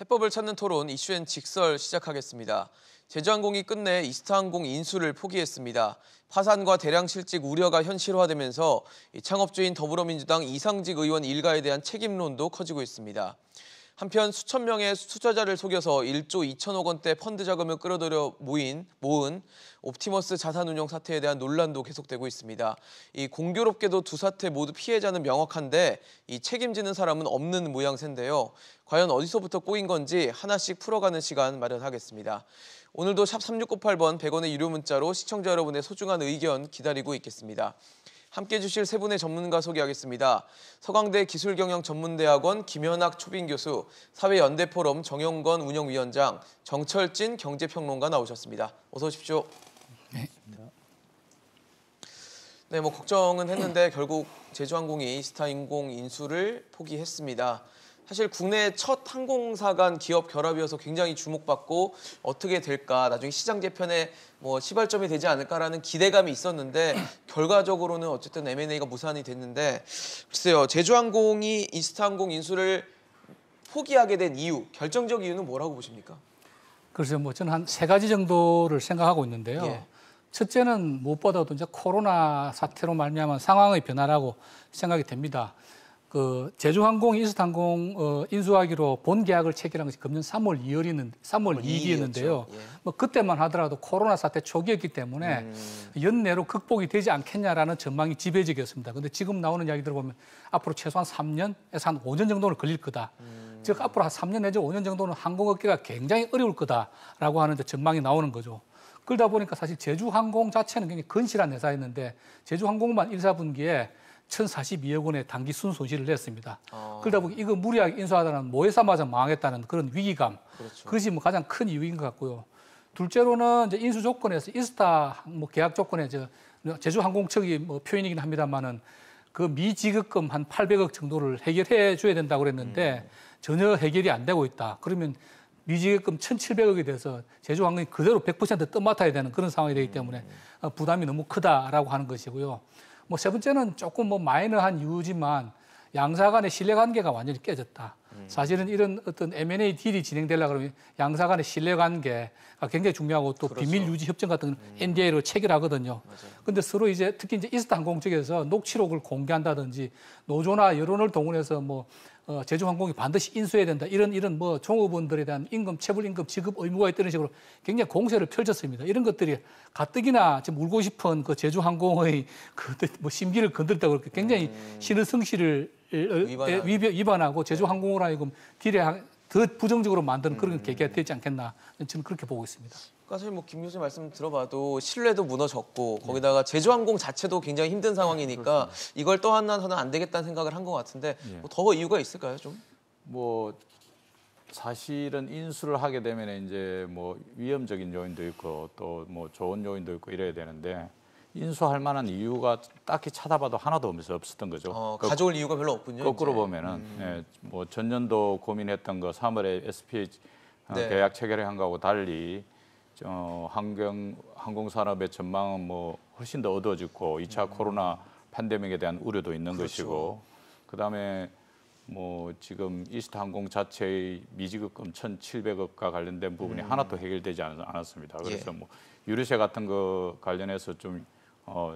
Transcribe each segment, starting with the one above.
해법을 찾는 토론 이슈엔 직설 시작하겠습니다. 제주항공이 끝내 이스타항공 인수를 포기했습니다. 파산과 대량 실직 우려가 현실화되면서 창업주인 더불어민주당 이상직 의원 일가에 대한 책임론도 커지고 있습니다. 한편 수천 명의 투자자를 속여서 1조 2천억 원대 펀드 자금을 끌어들여 모인 모은 옵티머스 자산운용 사태에 대한 논란도 계속되고 있습니다. 이 공교롭게도 두 사태 모두 피해자는 명확한데 이 책임지는 사람은 없는 모양새인데요. 과연 어디서부터 꼬인 건지 하나씩 풀어가는 시간 마련하겠습니다. 오늘도 샵 3698번 100원의 유료 문자로 시청자 여러분의 소중한 의견 기다리고 있겠습니다. 함께해 주실 세 분의 전문가 소개하겠습니다. 서강대 기술경영전문대학원 김현학 초빙교수, 사회연대포럼 정영건 운영위원장, 정철진 경제평론가 나오셨습니다. 어서 오십시오. 네. 네, 뭐 걱정은 했는데 결국 제주항공이 스타 인공 인수를 포기했습니다. 사실 국내 첫 항공사 간 기업 결합이어서 굉장히 주목받고 어떻게 될까 나중에 시장 재편에 뭐 시발점이 되지 않을까라는 기대감이 있었는데 결과적으로는 어쨌든 M&A가 무산이 됐는데 글쎄요 제주항공이 인스타항공 인수를 포기하게 된 이유 결정적 이유는 뭐라고 보십니까? 글쎄요 뭐 저는 한 세 가지 정도를 생각하고 있는데요. 예. 첫째는 무엇보다도 이제 코로나 사태로 말미암아 상황의 변화라고 생각이 됩니다. 그 제주항공, 이스탄항공 어, 인수하기로 본 계약을 체결한 것이 금년 3월 2일이는 3월 2일이었는데요. 예. 뭐 그때만 하더라도 코로나 사태 초기였기 때문에 음. 연내로 극복이 되지 않겠냐라는 전망이 지배적이었습니다. 근데 지금 나오는 이야기 들어보면 앞으로 최소한 3년에서 한 5년 정도는 걸릴 거다. 음. 즉 앞으로 한 3년 내지 5년 정도는 항공업계가 굉장히 어려울 거다라고 하는 전망이 나오는 거죠. 그러다 보니까 사실 제주항공 자체는 굉장히 건실한 회사였는데 제주항공만 1, 사분기에 1,042억 원의 단기 순손실을 냈습니다. 아. 그러다 보니 이거 무리하게 인수하다는 모회사마저 망했다는 그런 위기감. 그렇죠. 그것이 뭐 가장 큰 이유인 것 같고요. 둘째로는 이제 인수 조건에서 인스타뭐 계약 조건에 저 제주항공 측이 뭐 표현이긴 합니다만은 그 미지급금 한 800억 정도를 해결해 줘야 된다고 그랬는데 음. 전혀 해결이 안 되고 있다. 그러면 미지급금 1,700억이 돼서 제주항공이 그대로 100% 떠맡아야 되는 그런 상황이 되기 때문에 음. 어, 부담이 너무 크다라고 하는 것이고요. 뭐세 번째는 조금 뭐 마이너한 이유지만 양사 간의 신뢰관계가 완전히 깨졌다. 음. 사실은 이런 어떤 M&A 딜이 진행되려 그러면 양사 간의 신뢰관계가 굉장히 중요하고 또 그렇죠. 비밀 유지 협정 같은 음. NDA로 체결하거든요. 그런데 서로 이제 특히 이제 이스타항 공측에서 녹취록을 공개한다든지 노조나 여론을 동원해서 뭐 어, 제주항공이 반드시 인수해야 된다. 이런 이런 뭐 종업원들에 대한 임금 체불 임금 지급 의무가 있다는 식으로 굉장히 공세를 펼쳤습니다. 이런 것들이 가뜩이나 지금 울고 싶은 그 제주항공의 그 뭐 심기를 건들렸다고 그렇게 굉장히 음... 신의 성실을 위반하고 제주항공으로 네. 하여금 딜에 더 부정적으로 만드는 그런 음. 계기가 되지 않겠나 저는 그렇게 보고 있습니다. 사실 뭐김 교수님 말씀 들어봐도 신뢰도 무너졌고 네. 거기다가 제주항공 자체도 굉장히 힘든 네, 상황이니까 네, 이걸 또 하나서는 안 되겠다는 생각을 한 것 같은데 네. 뭐더 이유가 있을까요 좀? 뭐 사실은 인수를 하게 되면 이제 뭐 위험적인 요인도 있고 또 뭐 좋은 요인도 있고 이래야 되는데 인수할 만한 이유가 딱히 찾아봐도 하나도 없었던 거죠. 어, 그 가져올 거, 이유가 별로 없군요. 거꾸로 이제. 보면은 음. 예, 뭐 전년도 고민했던 거 3월에 SPH 어, 네. 계약 체결한 거하고 달리 어, 항공 항공산업의 전망은 뭐 훨씬 더 어두워졌고 2차 음. 코로나 팬데믹에 대한 우려도 있는 그렇죠. 것이고 그다음에 뭐 지금 이스트 항공 자체의 미지급금 1,700억과 관련된 부분이 음. 하나도 해결되지 않, 았습니다 예. 그래서 예. 뭐 유류세 같은 거 관련해서 좀 어,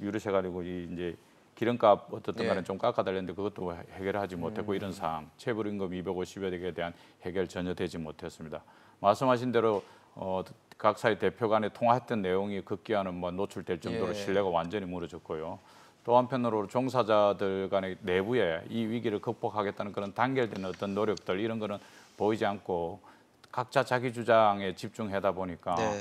유르세가지고이 이제 기름값 어떻든 간에 예. 좀 깎아달랬는데 그것도 해결하지 못했고 음. 이런 사항, 체불임금 250여대에 대한 해결 전혀 되지 못했습니다. 말씀하신 대로 어, 각 사회 대표 간에 통화했던 내용이 극기하는뭐 노출될 정도로 예. 신뢰가 완전히 무너졌고요. 또 한편으로 종사자들 간의 내부에 이 위기를 극복하겠다는 그런 단결된 어떤 노력들 이런 거는 보이지 않고 각자 자기 주장에 집중하다 보니까 네.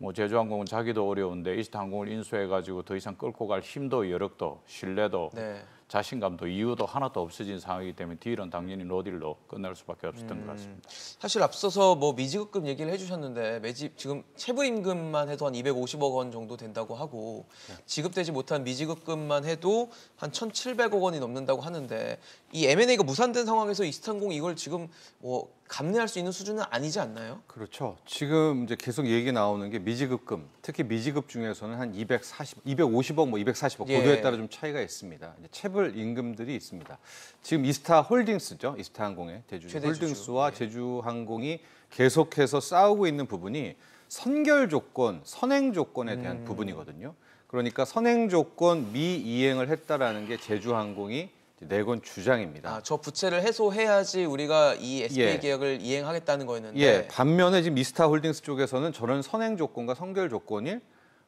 뭐 제주항공은 자기도 어려운데 이스타항공을 인수해가지고 더 이상 끌고 갈 힘도 여력도 신뢰도 네. 자신감도 이유도 하나도 없어진 상황이기 때문에 딜은 당연히 노딜로 끝날 수밖에 없었던 음, 것 같습니다. 사실 앞서서 뭐 미지급금 얘기를 해주셨는데 매집 지금 체부 임금만 해도 한 250억 원 정도 된다고 하고 네. 지급되지 못한 미지급금만 해도 한 1,700억 원이 넘는다고 하는데 이 M&A가 무산된 상황에서 이스탄공 이걸 지금 뭐 감내할 수 있는 수준은 아니지 않나요? 그렇죠. 지금 이제 계속 얘기 나오는 게 미지급금, 특히 미지급 중에서는 한 240, 250억, 뭐 240억 예. 고도에 예. 따라 좀 차이가 있습니다. 이제 체불 임금들이 있습니다. 지금 이스타 홀딩스죠, 이스타항공의 대주 홀딩스와 예. 제주항공이 계속해서 싸우고 있는 부분이 선결 조건, 선행 조건에 대한 음. 부분이거든요. 그러니까 선행 조건 미이행을 했다라는 게 제주항공이 내건 네 주장입니다. 아, 저 부채를 해소해야지 우리가 이 SPA 예. 계약을 이행하겠다는 거였는데 예, 반면에 지금 미스타홀딩스 쪽에서는 저런 선행 조건과 성결 조건이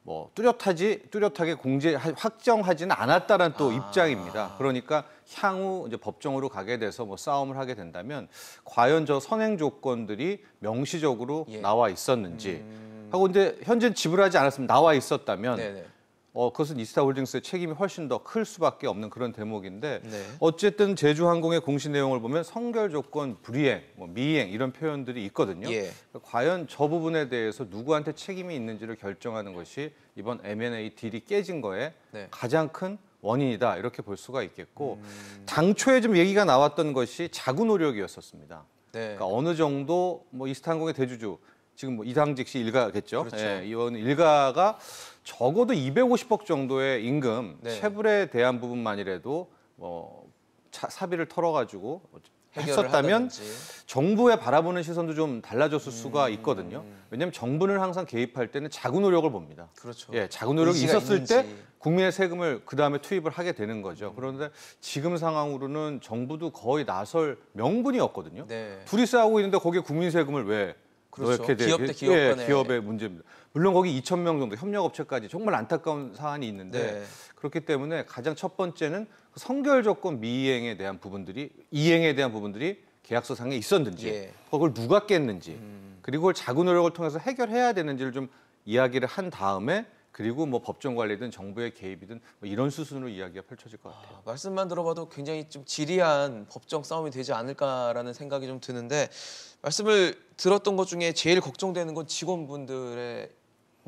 뭐 뚜렷하지 뚜렷하게 공제 확정하지는 않았다는 또 아. 입장입니다. 그러니까 향후 이제 법정으로 가게 돼서 뭐 싸움을 하게 된다면 과연 저 선행 조건들이 명시적으로 예. 나와 있었는지 음... 하고 이제 현재 지불하지 않았으면 나와 있었다면 네네. 어, 그것은 이스타홀딩스의 책임이 훨씬 더 클 수밖에 없는 그런 대목인데 네. 어쨌든 제주항공의 공시 내용을 보면 성결 조건 불이행, 뭐 미행 이런 표현들이 있거든요. 예. 그러니까 과연 저 부분에 대해서 누구한테 책임이 있는지를 결정하는 것이 이번 M&A 딜이 깨진 거에 네. 가장 큰 원인이다 이렇게 볼 수가 있겠고 음... 당초에 좀 얘기가 나왔던 것이 자구 노력이었었습니다. 네. 그러니까 어느 정도 뭐 이스타항공의 대주주 지금 뭐이당직씨 일가겠죠. 그렇죠. 예, 이원 일가가 적어도 250억 정도의 임금 네. 체불에 대한 부분만이라도 뭐 차, 사비를 털어가지고 했었다면 하든지. 정부에 바라보는 시선도 좀 달라졌을 음. 수가 있거든요. 왜냐하면 정부는 항상 개입할 때는 자구 노력을 봅니다. 그렇죠. 예, 자구 노력이 있었을 있는지. 때 국민의 세금을 그 다음에 투입을 하게 되는 거죠. 음. 그런데 지금 상황으로는 정부도 거의 나설 명분이 없거든요. 네. 둘이 싸우고 있는데 거기에 국민 세금을 왜 그렇죠. 넣게 돼? 기업 대 기업 예, 기업의 문제입니다. 물론 거기 2천 명 정도 협력업체까지 정말 안타까운 사안이 있는데 네. 그렇기 때문에 가장 첫 번째는 성결 그 조건 미이행에 대한 부분들이 이행에 대한 부분들이 계약서상에 있었는지 예. 그걸 누가 깼는지 음. 그리고 그걸 자구 노력을 통해서 해결해야 되는지를 좀 이야기를 한 다음에 그리고 뭐 법정 관리든 정부의 개입이든 뭐 이런 수순으로 이야기가 펼쳐질 것 같아요. 아, 말씀만 들어봐도 굉장히 좀 지리한 법정 싸움이 되지 않을까라는 생각이 좀 드는데 말씀을 들었던 것 중에 제일 걱정되는 건 직원분들의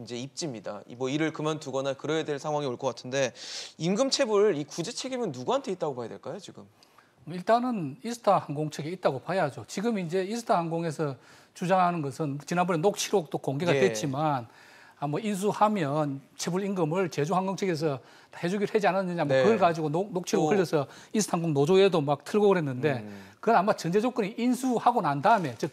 이제 입지입니다. 뭐 일을 그만두거나 그래야 될 상황이 올 것 같은데 임금 체불 이 구제 책임은 누구한테 있다고 봐야 될까요 지금? 뭐 일단은 이스타 항공 측에 있다고 봐야죠. 지금 이제 이스타 항공에서 주장하는 것은 지난번에 녹취록도 공개가 예. 됐지만 아, 뭐 인수하면 체불 임금을 제주항공 측에서 해주기로 하지 않았느냐 뭐 네. 그걸 가지고 녹, 녹취록 흘려서 이스타 항공 노조에도 막 틀고 그랬는데 음. 그건 아마 전제 조건이 인수하고 난 다음에 즉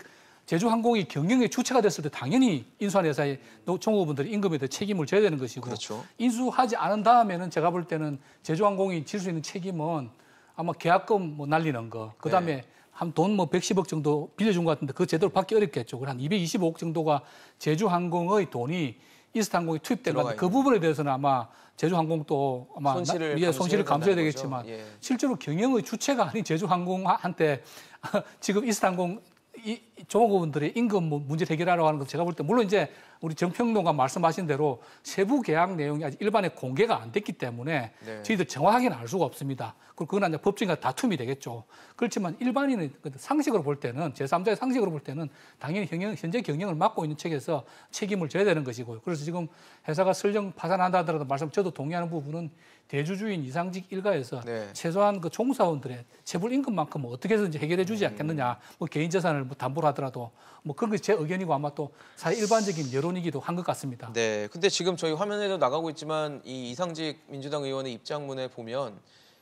제주항공이 경영의 주체가 됐을 때 당연히 인수한 회사의 노총후분들이 임금에 대해 책임을 져야 되는 것이고 그렇죠. 인수하지 않은 다음에는 제가 볼 때는 제주항공이 질 수 있는 책임은 아마 계약금 뭐 날리는 거 그다음에 네. 한돈 뭐 110억 정도 빌려준 것 같은데 그 제대로 받기 어렵겠죠. 그한 225억 정도가 제주항공의 돈이 이스탄항공이 투입된 것 같은데 그 부분에 대해서는 아마 제주항공도 아마 손실을, 나, 손실을 예, 감수해야 되겠지만 예. 실제로 경영의 주체가 아닌 제주항공한테 지금 이스탄항공 이, 종업원분들이 임금 뭐 문제 해결하라고 하는 건 제가 볼 때 물론 이제 우리 정평동과 말씀하신 대로 세부 계약 내용이 아직 일반에 공개가 안 됐기 때문에 네. 저희들 정확하게는 알 수가 없습니다. 그리고 그건 이제 법정과 다툼이 되겠죠. 그렇지만 일반인은 그 상식으로 볼 때는 제3자의 상식으로 볼 때는 당연히 경영, 현재 경영을 맡고 있는 측에서 책임을 져야 되는 것이고요. 그래서 지금 회사가 설령 파산한다 하더라도 말씀 저도 동의하는 부분은 대주주인 이상직 일가에서 네. 최소한 그 종사원들의 체불 임금만큼 어떻게 해서든지 해결해 주지 않겠느냐. 음. 뭐 개인 재산을 뭐담보를 하더라도 뭐 그런 것이 제 의견이고 아마 또 사회 일반적인 여러 이론기도한것 같습니다. 네, 근데 지금 저희 화면에도 나가고 있지만 이 이상직 민주당 의원의 입장문에 보면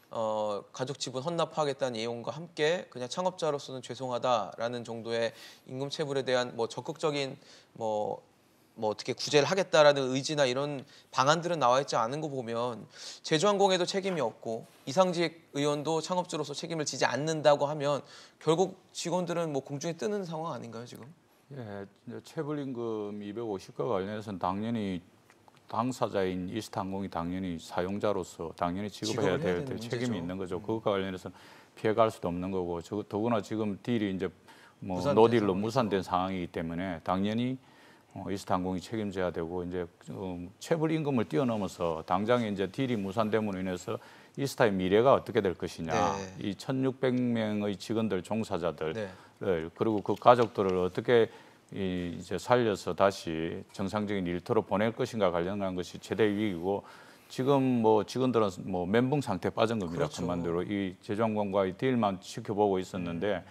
어, 가족 지분 헌납하겠다는 예언과 함께 그냥 창업자로서는 죄송하다라는 정도의 임금 체불에 대한 뭐 적극적인 뭐뭐 뭐 어떻게 구제를 하겠다라는 의지나 이런 방안들은 나와 있지 않은 거 보면 제주항공에도 책임이 없고 이상직 의원도 창업주로서 책임을 지지 않는다고 하면 결국 직원들은 뭐 공중에 뜨는 상황 아닌가요 지금? 예, 체불임금 250과 관련해서는 당연히 당사자인 이스타항공이 당연히 사용자로서 당연히 지급해야 될 책임이 문제죠. 있는 거죠. 음. 그것과 관련해서는 피해갈 수도 없는 거고 저, 더구나 지금 딜이 이제 뭐 노딜로 무산된 상황이기 때문에 당연히 어, 이스타항공이 책임져야 되고 이제 어, 음, 체불 임금을 뛰어넘어서 당장에 이제 딜이 무산됨으로 인해서 이스타의 미래가 어떻게 될 것이냐 네. 이 1,600명의 직원들 종사자들 네. 네, 그리고 그 가족들을 어떻게 이제 살려서 다시 정상적인 일터로 보낼 것인가 관련한 것이 최대 위기고 지금 뭐 직원들은 뭐 멘붕 상태에 빠진 겁니다. 그렇죠. 그만대로 이 재정권과 의 딜만 지켜보고 있었는데 네.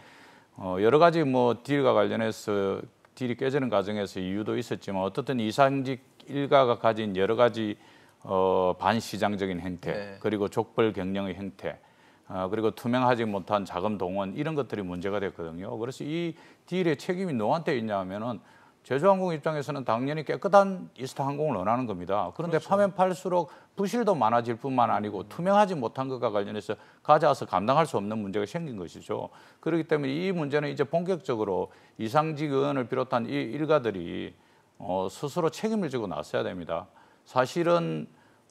어 여러 가지 뭐 딜과 관련해서 딜이 깨지는 과정에서 이유도 있었지만 어떻든 이상직 일가가 가진 여러 가지 어 반시장적인 행태 네. 그리고 족벌 경영의 행태 어, 그리고 투명하지 못한 자금 동원 이런 것들이 문제가 됐거든요. 그래서 이 딜의 책임이 누구한테 있냐면은 제주항공 입장에서는 당연히 깨끗한 이스타항공을 원하는 겁니다. 그런데 그렇죠. 파면 팔수록 부실도 많아질 뿐만 아니고 투명하지 못한 것과 관련해서 가져와서 감당할 수 없는 문제가 생긴 것이죠. 그렇기 때문에 이 문제는 이제 본격적으로 이상직 의원을 비롯한 이 일가들이 어, 스스로 책임을 지고 나서야 됩니다. 사실은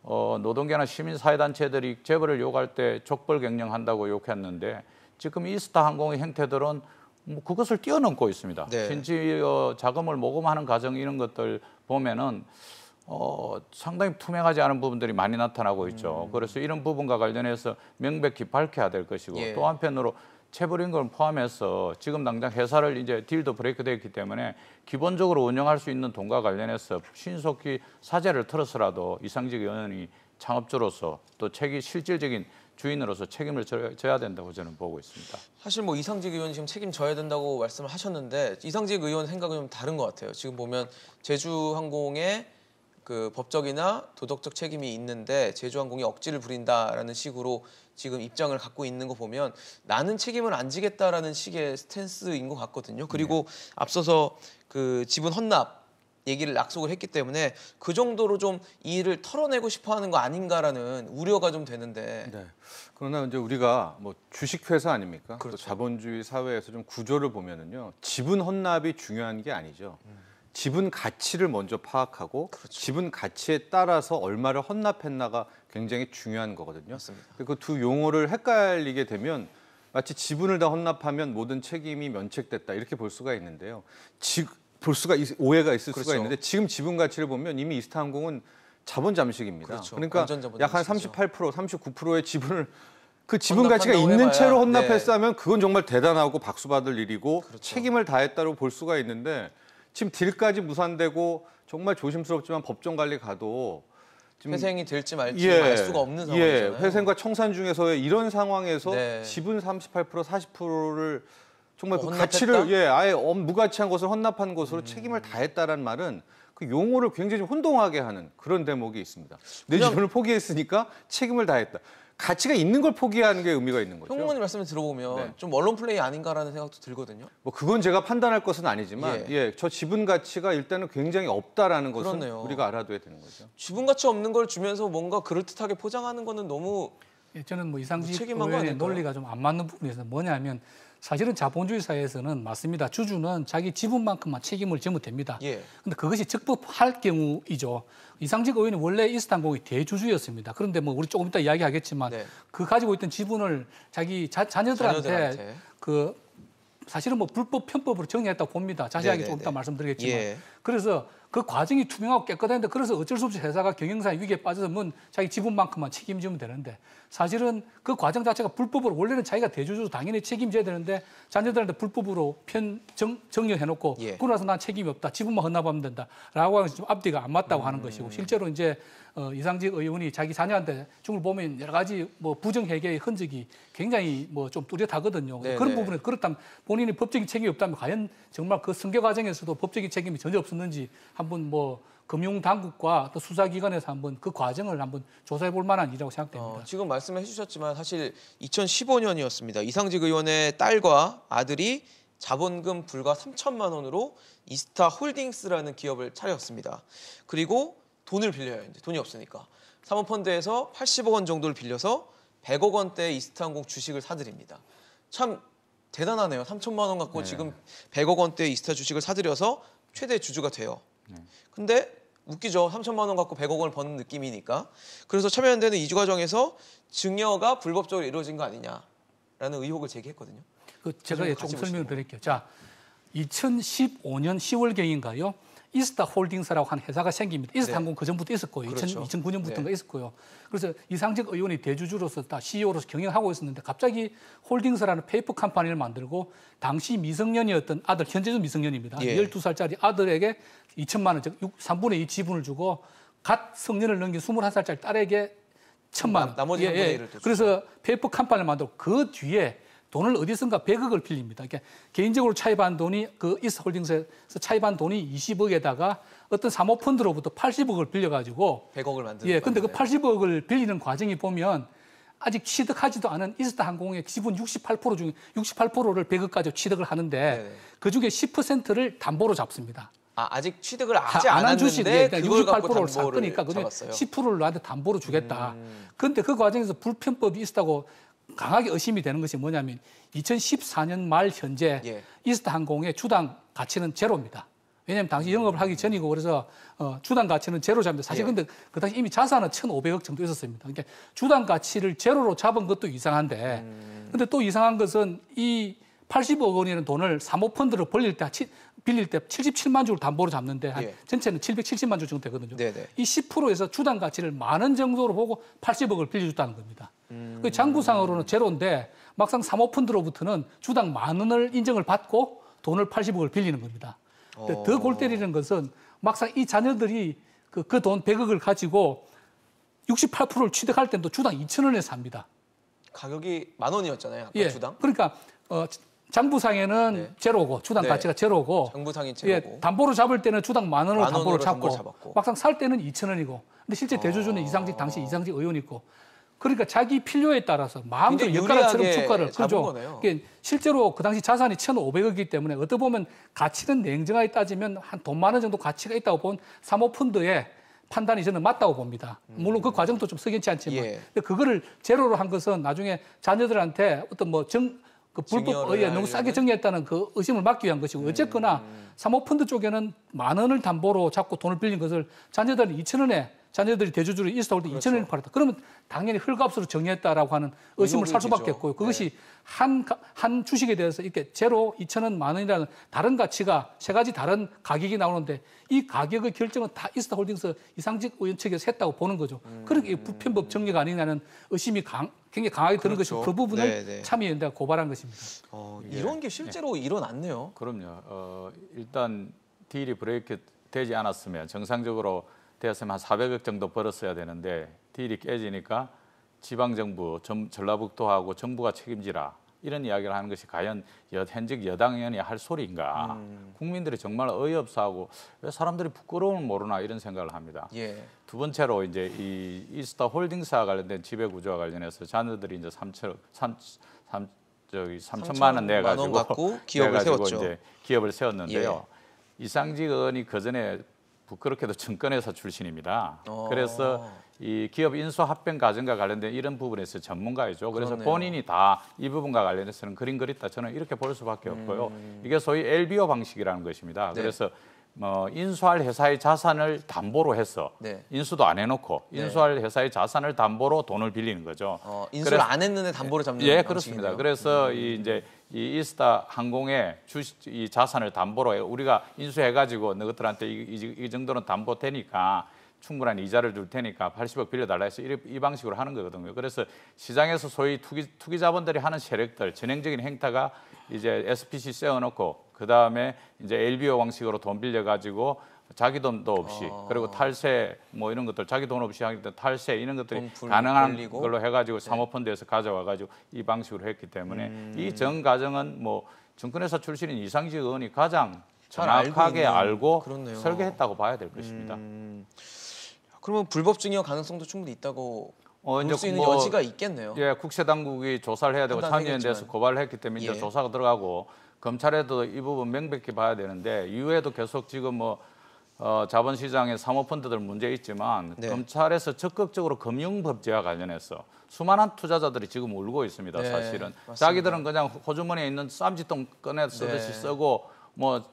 어, 노동계나 시민사회단체들이 재벌을 욕할 때 족벌 경영한다고 욕했는데 지금 이스타 항공의 행태들은 뭐 그것을 뛰어넘고 있습니다. 네. 심지어 자금을 모금하는 과정 이런 것들 보면은 어, 상당히 투명하지 않은 부분들이 많이 나타나고 있죠. 음. 그래서 이런 부분과 관련해서 명백히 밝혀야 될 것이고 예. 또 한편으로 체벌인 걸 포함해서 지금 당장 회사를 이제 딜도 브레이크 되었기 때문에 기본적으로 운영할 수 있는 돈과 관련해서 신속히 사재를 털어서라도 이상직 의원이 창업주로서 또 책이 실질적인 주인으로서 책임을 져야 된다고 저는 보고 있습니다. 사실 뭐 이상직 의원이 지금 책임 져야 된다고 말씀을 하셨는데 이상직 의원 생각은 좀 다른 것 같아요. 지금 보면 제주항공에그 법적이나 도덕적 책임이 있는데 제주항공이 억지를 부린다라는 식으로 지금 입장을 갖고 있는 거 보면 나는 책임을 안 지겠다라는 식의 스탠스인 것 같거든요. 그리고 네. 앞서서 그 지분 헌납 얘기를 약속을 했기 때문에 그 정도로 좀 일을 털어내고 싶어 하는 거 아닌가라는 우려가 좀 되는데. 네. 그러나 이제 우리가 뭐 주식회사 아닙니까? 그렇죠. 자본주의 사회에서 좀 구조를 보면은요. 지분 헌납이 중요한 게 아니죠. 음. 지분 가치를 먼저 파악하고 그렇죠. 지분 가치에 따라서 얼마를 헌납했나가 굉장히 중요한 거거든요. 그 두 용어를 헷갈리게 되면 마치 지분을 다 헌납하면 모든 책임이 면책됐다 이렇게 볼 수가 있는데요. 지, 볼 수가 오해가 있을 그렇죠. 수가 있는데 지금 지분 가치를 보면 이미 이스타항공은 자본 잠식입니다. 그렇죠. 그러니까 약 한 38%, 39%의 지분을 그 지분 가치가 있는 해봐야. 채로 헌납했다면 네. 그건 정말 대단하고 박수 받을 일이고 그렇죠. 책임을 다했다고 볼 수가 있는데 지금 딜까지 무산되고 정말 조심스럽지만 법정 관리 가도 회생이 될지 말지 예, 알 수가 없는 예, 상황이잖아요. 예, 회생과 청산 중에서 이런 상황에서 네. 지분 38% 40%를 정말 어, 그 가치를 예 아예 무가치한 것을 헌납한 것으로 음. 책임을 다했다라는 말은 그 용어를 굉장히 혼동하게 하는 그런 대목이 있습니다. 내 그냥... 지분을 포기했으니까 책임을 다했다. 가치가 있는 걸 포기하는 게 의미가 있는 거죠. 형무님 말씀을 들어보면 네. 좀 언론 플레이 아닌가라는 생각도 들거든요. 뭐 그건 제가 판단할 것은 아니지만 예. 예, 저 지분 가치가 일단은 굉장히 없다라는 것은 그렇네요. 우리가 알아둬야 되는 거죠. 지분 가치 없는 걸 주면서 뭔가 그럴듯하게 포장하는 거는 너무 예, 저는 뭐 이상식 의원의 논리가 좀 안 맞는 부분이어서 뭐냐면 사실은 자본주의 사회에서는 맞습니다. 주주는 자기 지분만큼만 책임을 져면 됩니다. 예. 근데 그것이 적법할 경우이죠. 이상직 의원이 원래 이스탄공이 대주주였습니다. 그런데 뭐 우리 조금 이따 이야기하겠지만 네. 그 가지고 있던 지분을 자기 자, 자녀들한테, 자녀들한테. 그 사실은 뭐 불법 편법으로 정리했다고 봅니다. 자세하게 네네네. 네, 조금 이따 네. 말씀드리겠지만 예. 그래서 그 과정이 투명하고 깨끗한데 그래서 어쩔 수 없이 회사가 경영상 위기에 빠져서 면 자기 지분만큼만 책임지면 되는데 사실은 그 과정 자체가 불법으로 원래는 자기가 대주주로 당연히 책임져야 되는데 자녀들한테 불법으로 편 정, 정리해놓고 예. 그러고 나서 난 책임이 없다. 지분만 헌납하면 된다라고 하는 좀 앞뒤가 안 맞다고 하는 음. 것이고 실제로 이제 어, 이상직 의원이 자기 자녀한테 중을 보면 여러 가지 뭐 부정회계의 흔적이 굉장히 뭐 좀 뚜렷하거든요. 네네. 그런 네. 부분에 그렇다면 본인이 법적인 책임이 없다면 과연 정말 그 선교 과정에서도 법적인 책임이 전혀 없었는지 한번 뭐 금융당국과 또 수사기관에서 한번 그 과정을 한번 조사해 볼 만한 일이라고 생각됩니다. 어, 지금 말씀해 주셨지만 사실 2015년이었습니다. 이상직 의원의 딸과 아들이 자본금 불과 3천만 원으로 이스타 홀딩스라는 기업을 차렸습니다. 그리고 돈을 빌려야 했는 돈이 없으니까 사모펀드에서 80억 원 정도를 빌려서 100억 원대 이스타항공 주식을 사들입니다. 참 대단하네요. 3천만 원 갖고 네. 지금 100억 원대 이스타 주식을 사들여서 최대 주주가 돼요. 네. 근데 웃기죠. 3천만 원 갖고 100억 원을 버는 느낌이니까. 그래서 참여연대는 이주 과정에서 증여가 불법적으로 이루어진 거 아니냐라는 의혹을 제기했거든요. 그 제가 그 예, 조금 설명을 드릴게요. 자, 2015년 10월경인가요? 이스타 홀딩스라고 하는 회사가 생깁니다. 이스타항공 네. 그전부터 있었고요. 그렇죠. 2000, 2009년부터인가 네. 있었고요. 그래서 이상직 의원이 대주주로서 다 CEO로서 경영하고 있었는데 갑자기 홀딩스라는 페이퍼 컴퍼니를 만들고 당시 미성년이었던 아들, 현재도 미성년입니다. 예. 12살짜리 아들에게 2천만 원, 즉 3분의 2 지분을 주고 갓 성년을 넘긴 21살짜리 딸에게 천만 아, 원. 나머지 예, 예. 그래서 페이퍼 캄파니를 만들고 그 뒤에 돈을 어디선가 100억을 빌립니다. 그러니까 개인적으로 차입한 돈이 그 이스홀딩스에서 차입한 돈이 20억에다가 어떤 사모펀드로부터 80억을 빌려가지고 100억을 만드 예, 근데 그 80억을 빌리는 과정이 보면 아직 취득하지도 않은 이스타 항공의 기본 68% 중에 68%를 100억까지 취득을 하는데 네네. 그 중에 10%를 담보로 잡습니다. 아, 아직 취득을 아직 안한 주식에 그러니까 68%를 샀으니까 그냥 10%를 나한테 담보로 주겠다. 음. 근데 그 과정에서 불편법이 있었다고 강하게 의심이 되는 것이 뭐냐면 2014년 말 현재 예. 이스타 항공의 주당 가치는 제로입니다. 왜냐하면 당시 영업을 하기 전이고 그래서 어, 주당 가치는 제로 잡니다. 사실 예. 근데 그 당시 이미 자산은 1,500억 정도 있었습니다. 그러니까 주당 가치를 제로로 잡은 것도 이상한데 음. 근데 또 이상한 것은 이 80억 원이라는 돈을 사모펀드로 벌릴 때, 치, 빌릴 때 77만 주를 담보로 잡는데 예. 전체는 770만 주 정도 되거든요. 네네. 네. 이 10%에서 주당 가치를 많은 정도로 보고 80억을 빌려줬다는 겁니다. 음. 그 장부상으로는 제로인데 막상 사모펀드로부터는 주당 만 원을 인정을 받고 돈을 80억을 빌리는 겁니다. 어. 더골 때리는 것은 막상 이 자녀들이 그돈 그 100억을 그 가지고 68%를 취득할 때도 주당 2천 원에 삽니다. 가격이 만 원이었잖아요. 예. 주당. 그러니까 어, 장부상에는 네. 제로고 주당 네. 가치가 제로고 장부상이 예, 제로고 예, 담보로 잡을 때는 주당 만 원으로 담보를 잡고 막상 살 때는 2천 원이고 근데 실제 아. 대주주는 어... 이상직 당시 이상직 의원이고 그러니까 자기 필요에 따라서 마음대로 역가락처럼 주가를 그죠. 그러니까 실제로 그 당시 자산이 1,500억이기 때문에 어떻게 보면 가치는 냉정하게 따지면 한 돈 만 원 정도 가치가 있다고 본 사모펀드의 판단이 저는 맞다고 봅니다. 물론 그 음. 과정도 좀 석연치 않지만 예. 근데 그거를 제로로 한 것은 나중에 자녀들한테 어떤 뭐정 그 불법 의 예, 너무 싸게 정리했다는 그 의심을 막기 위한 것이고 음. 어쨌거나 사모펀드 쪽에는 만 원을 담보로 잡고 돈을 빌린 것을 자녀들은 2천 원에 자녀들이 대주주로인스타고때 그렇죠. 2천 원을 팔았다. 그러면 당연히 흙값으로 정리했다라고 하는 의심을 살 수밖에 없고 그것이 한한 네. 주식에 대해서 이렇게 제로 2천 원, 만 원이라는 다른 가치가 세 가지 다른 가격이 나오는데 이 가격의 결정은 다인스타 홀딩스 이상직 의원 측에서 했다고 보는 거죠. 음. 그렇게 그러니까 부편법 정리가 아니냐는 의심이 강, 굉장히 강하게 드는 그렇죠. 것이 그 부분을 네, 네. 참여연대가 고발한 것입니다. 어, 이런 게 예. 실제로 네. 일어났네요. 그럼요. 어, 일단 딜이 브레이크 되지 않았으면 정상적으로 되었으면 한 400억 정도 벌었어야 되는데 딜이 깨지니까 지방정부, 전라북도하고 정부가 책임지라 이런 이야기를 하는 것이 과연 여, 현직 여당 의원이 할 소리인가 음. 국민들이 정말 어이없어하고 왜 사람들이 부끄러움을 모르나 이런 생각을 합니다. 예. 두 번째로 이제 이 이스타 홀딩스와 관련된 지배 구조와 관련해서 자녀들이 이제 3천 3, 3 저기 3천만 원 내 가지고 기업을 세웠죠. 이제 기업을 세웠는데요. 예. 이상직 의원이 그 전에 부끄럽게도 증권회사 출신입니다. 어. 그래서 이 기업 인수 합병 과정과 관련된 이런 부분에서 전문가이죠. 그래서 그러네요. 본인이 다 이 부분과 관련해서는 그림 그렸다 저는 이렇게 볼 수밖에 없고요. 음. 이게 소위 LBO 방식이라는 것입니다. 네. 그래서 뭐 인수할 회사의 자산을 담보로 해서 네. 인수도 안 해놓고 네. 인수할 네. 회사의 자산을 담보로 돈을 빌리는 거죠. 어, 인수를 그래서, 안 했는데 담보로 잡는. 예, 방식이네요. 그렇습니다. 그래서 음. 이 이제 이 이스타 항공의 주식 이 자산을 담보로 우리가 인수해 가지고 너희들한테 이, 이, 이, 정도는 담보 되니까 충분한 이자를 줄 테니까 80억 빌려달라 해서 이, 이 방식으로 하는 거거든요. 그래서 시장에서 소위 투기, 투기 자본들이 하는 세력들 전형적인 행태가 이제 SPC 세워놓고 그 다음에 이제 LBO 방식으로 돈 빌려 가지고 자기 돈도 없이 아. 그리고 탈세 뭐 이런 것들 자기 돈 없이 하기 때문에 탈세 이런 것들이 가능한 불리고. 걸로 해가지고 네. 사모펀드에서 가져와 가지고 이 방식으로 했기 때문에 음. 이전 과정은 뭐 증권회사 출신인 이상지 의원이 가장 정확하게 있는- 알고, 그렇네요. 설계했다고 봐야 될 것입니다. 음, 그러면 불법 증여 가능성도 충분히 있다고 어, 볼제수 있는 뭐- 여지가 있겠네요. 예, 국세 당국이 조사를 해야 되고 판단 참여연대해서 고발을 했기 때문에 이제 예. 조사가 들어가고 검찰에도 이 부분 명백히 봐야 되는데 이후에도 계속 지금 뭐 어, 자본시장의 사모펀드들 문제 있지만 네. 검찰에서 적극적으로 금융법제와 관련해서 수많은 투자자들이 지금 울고 있습니다. 네, 사실은 맞습니다. 자기들은 그냥 호주머니에 있는 쌈짓돈 꺼내 쓰듯이 네. 쓰고 뭐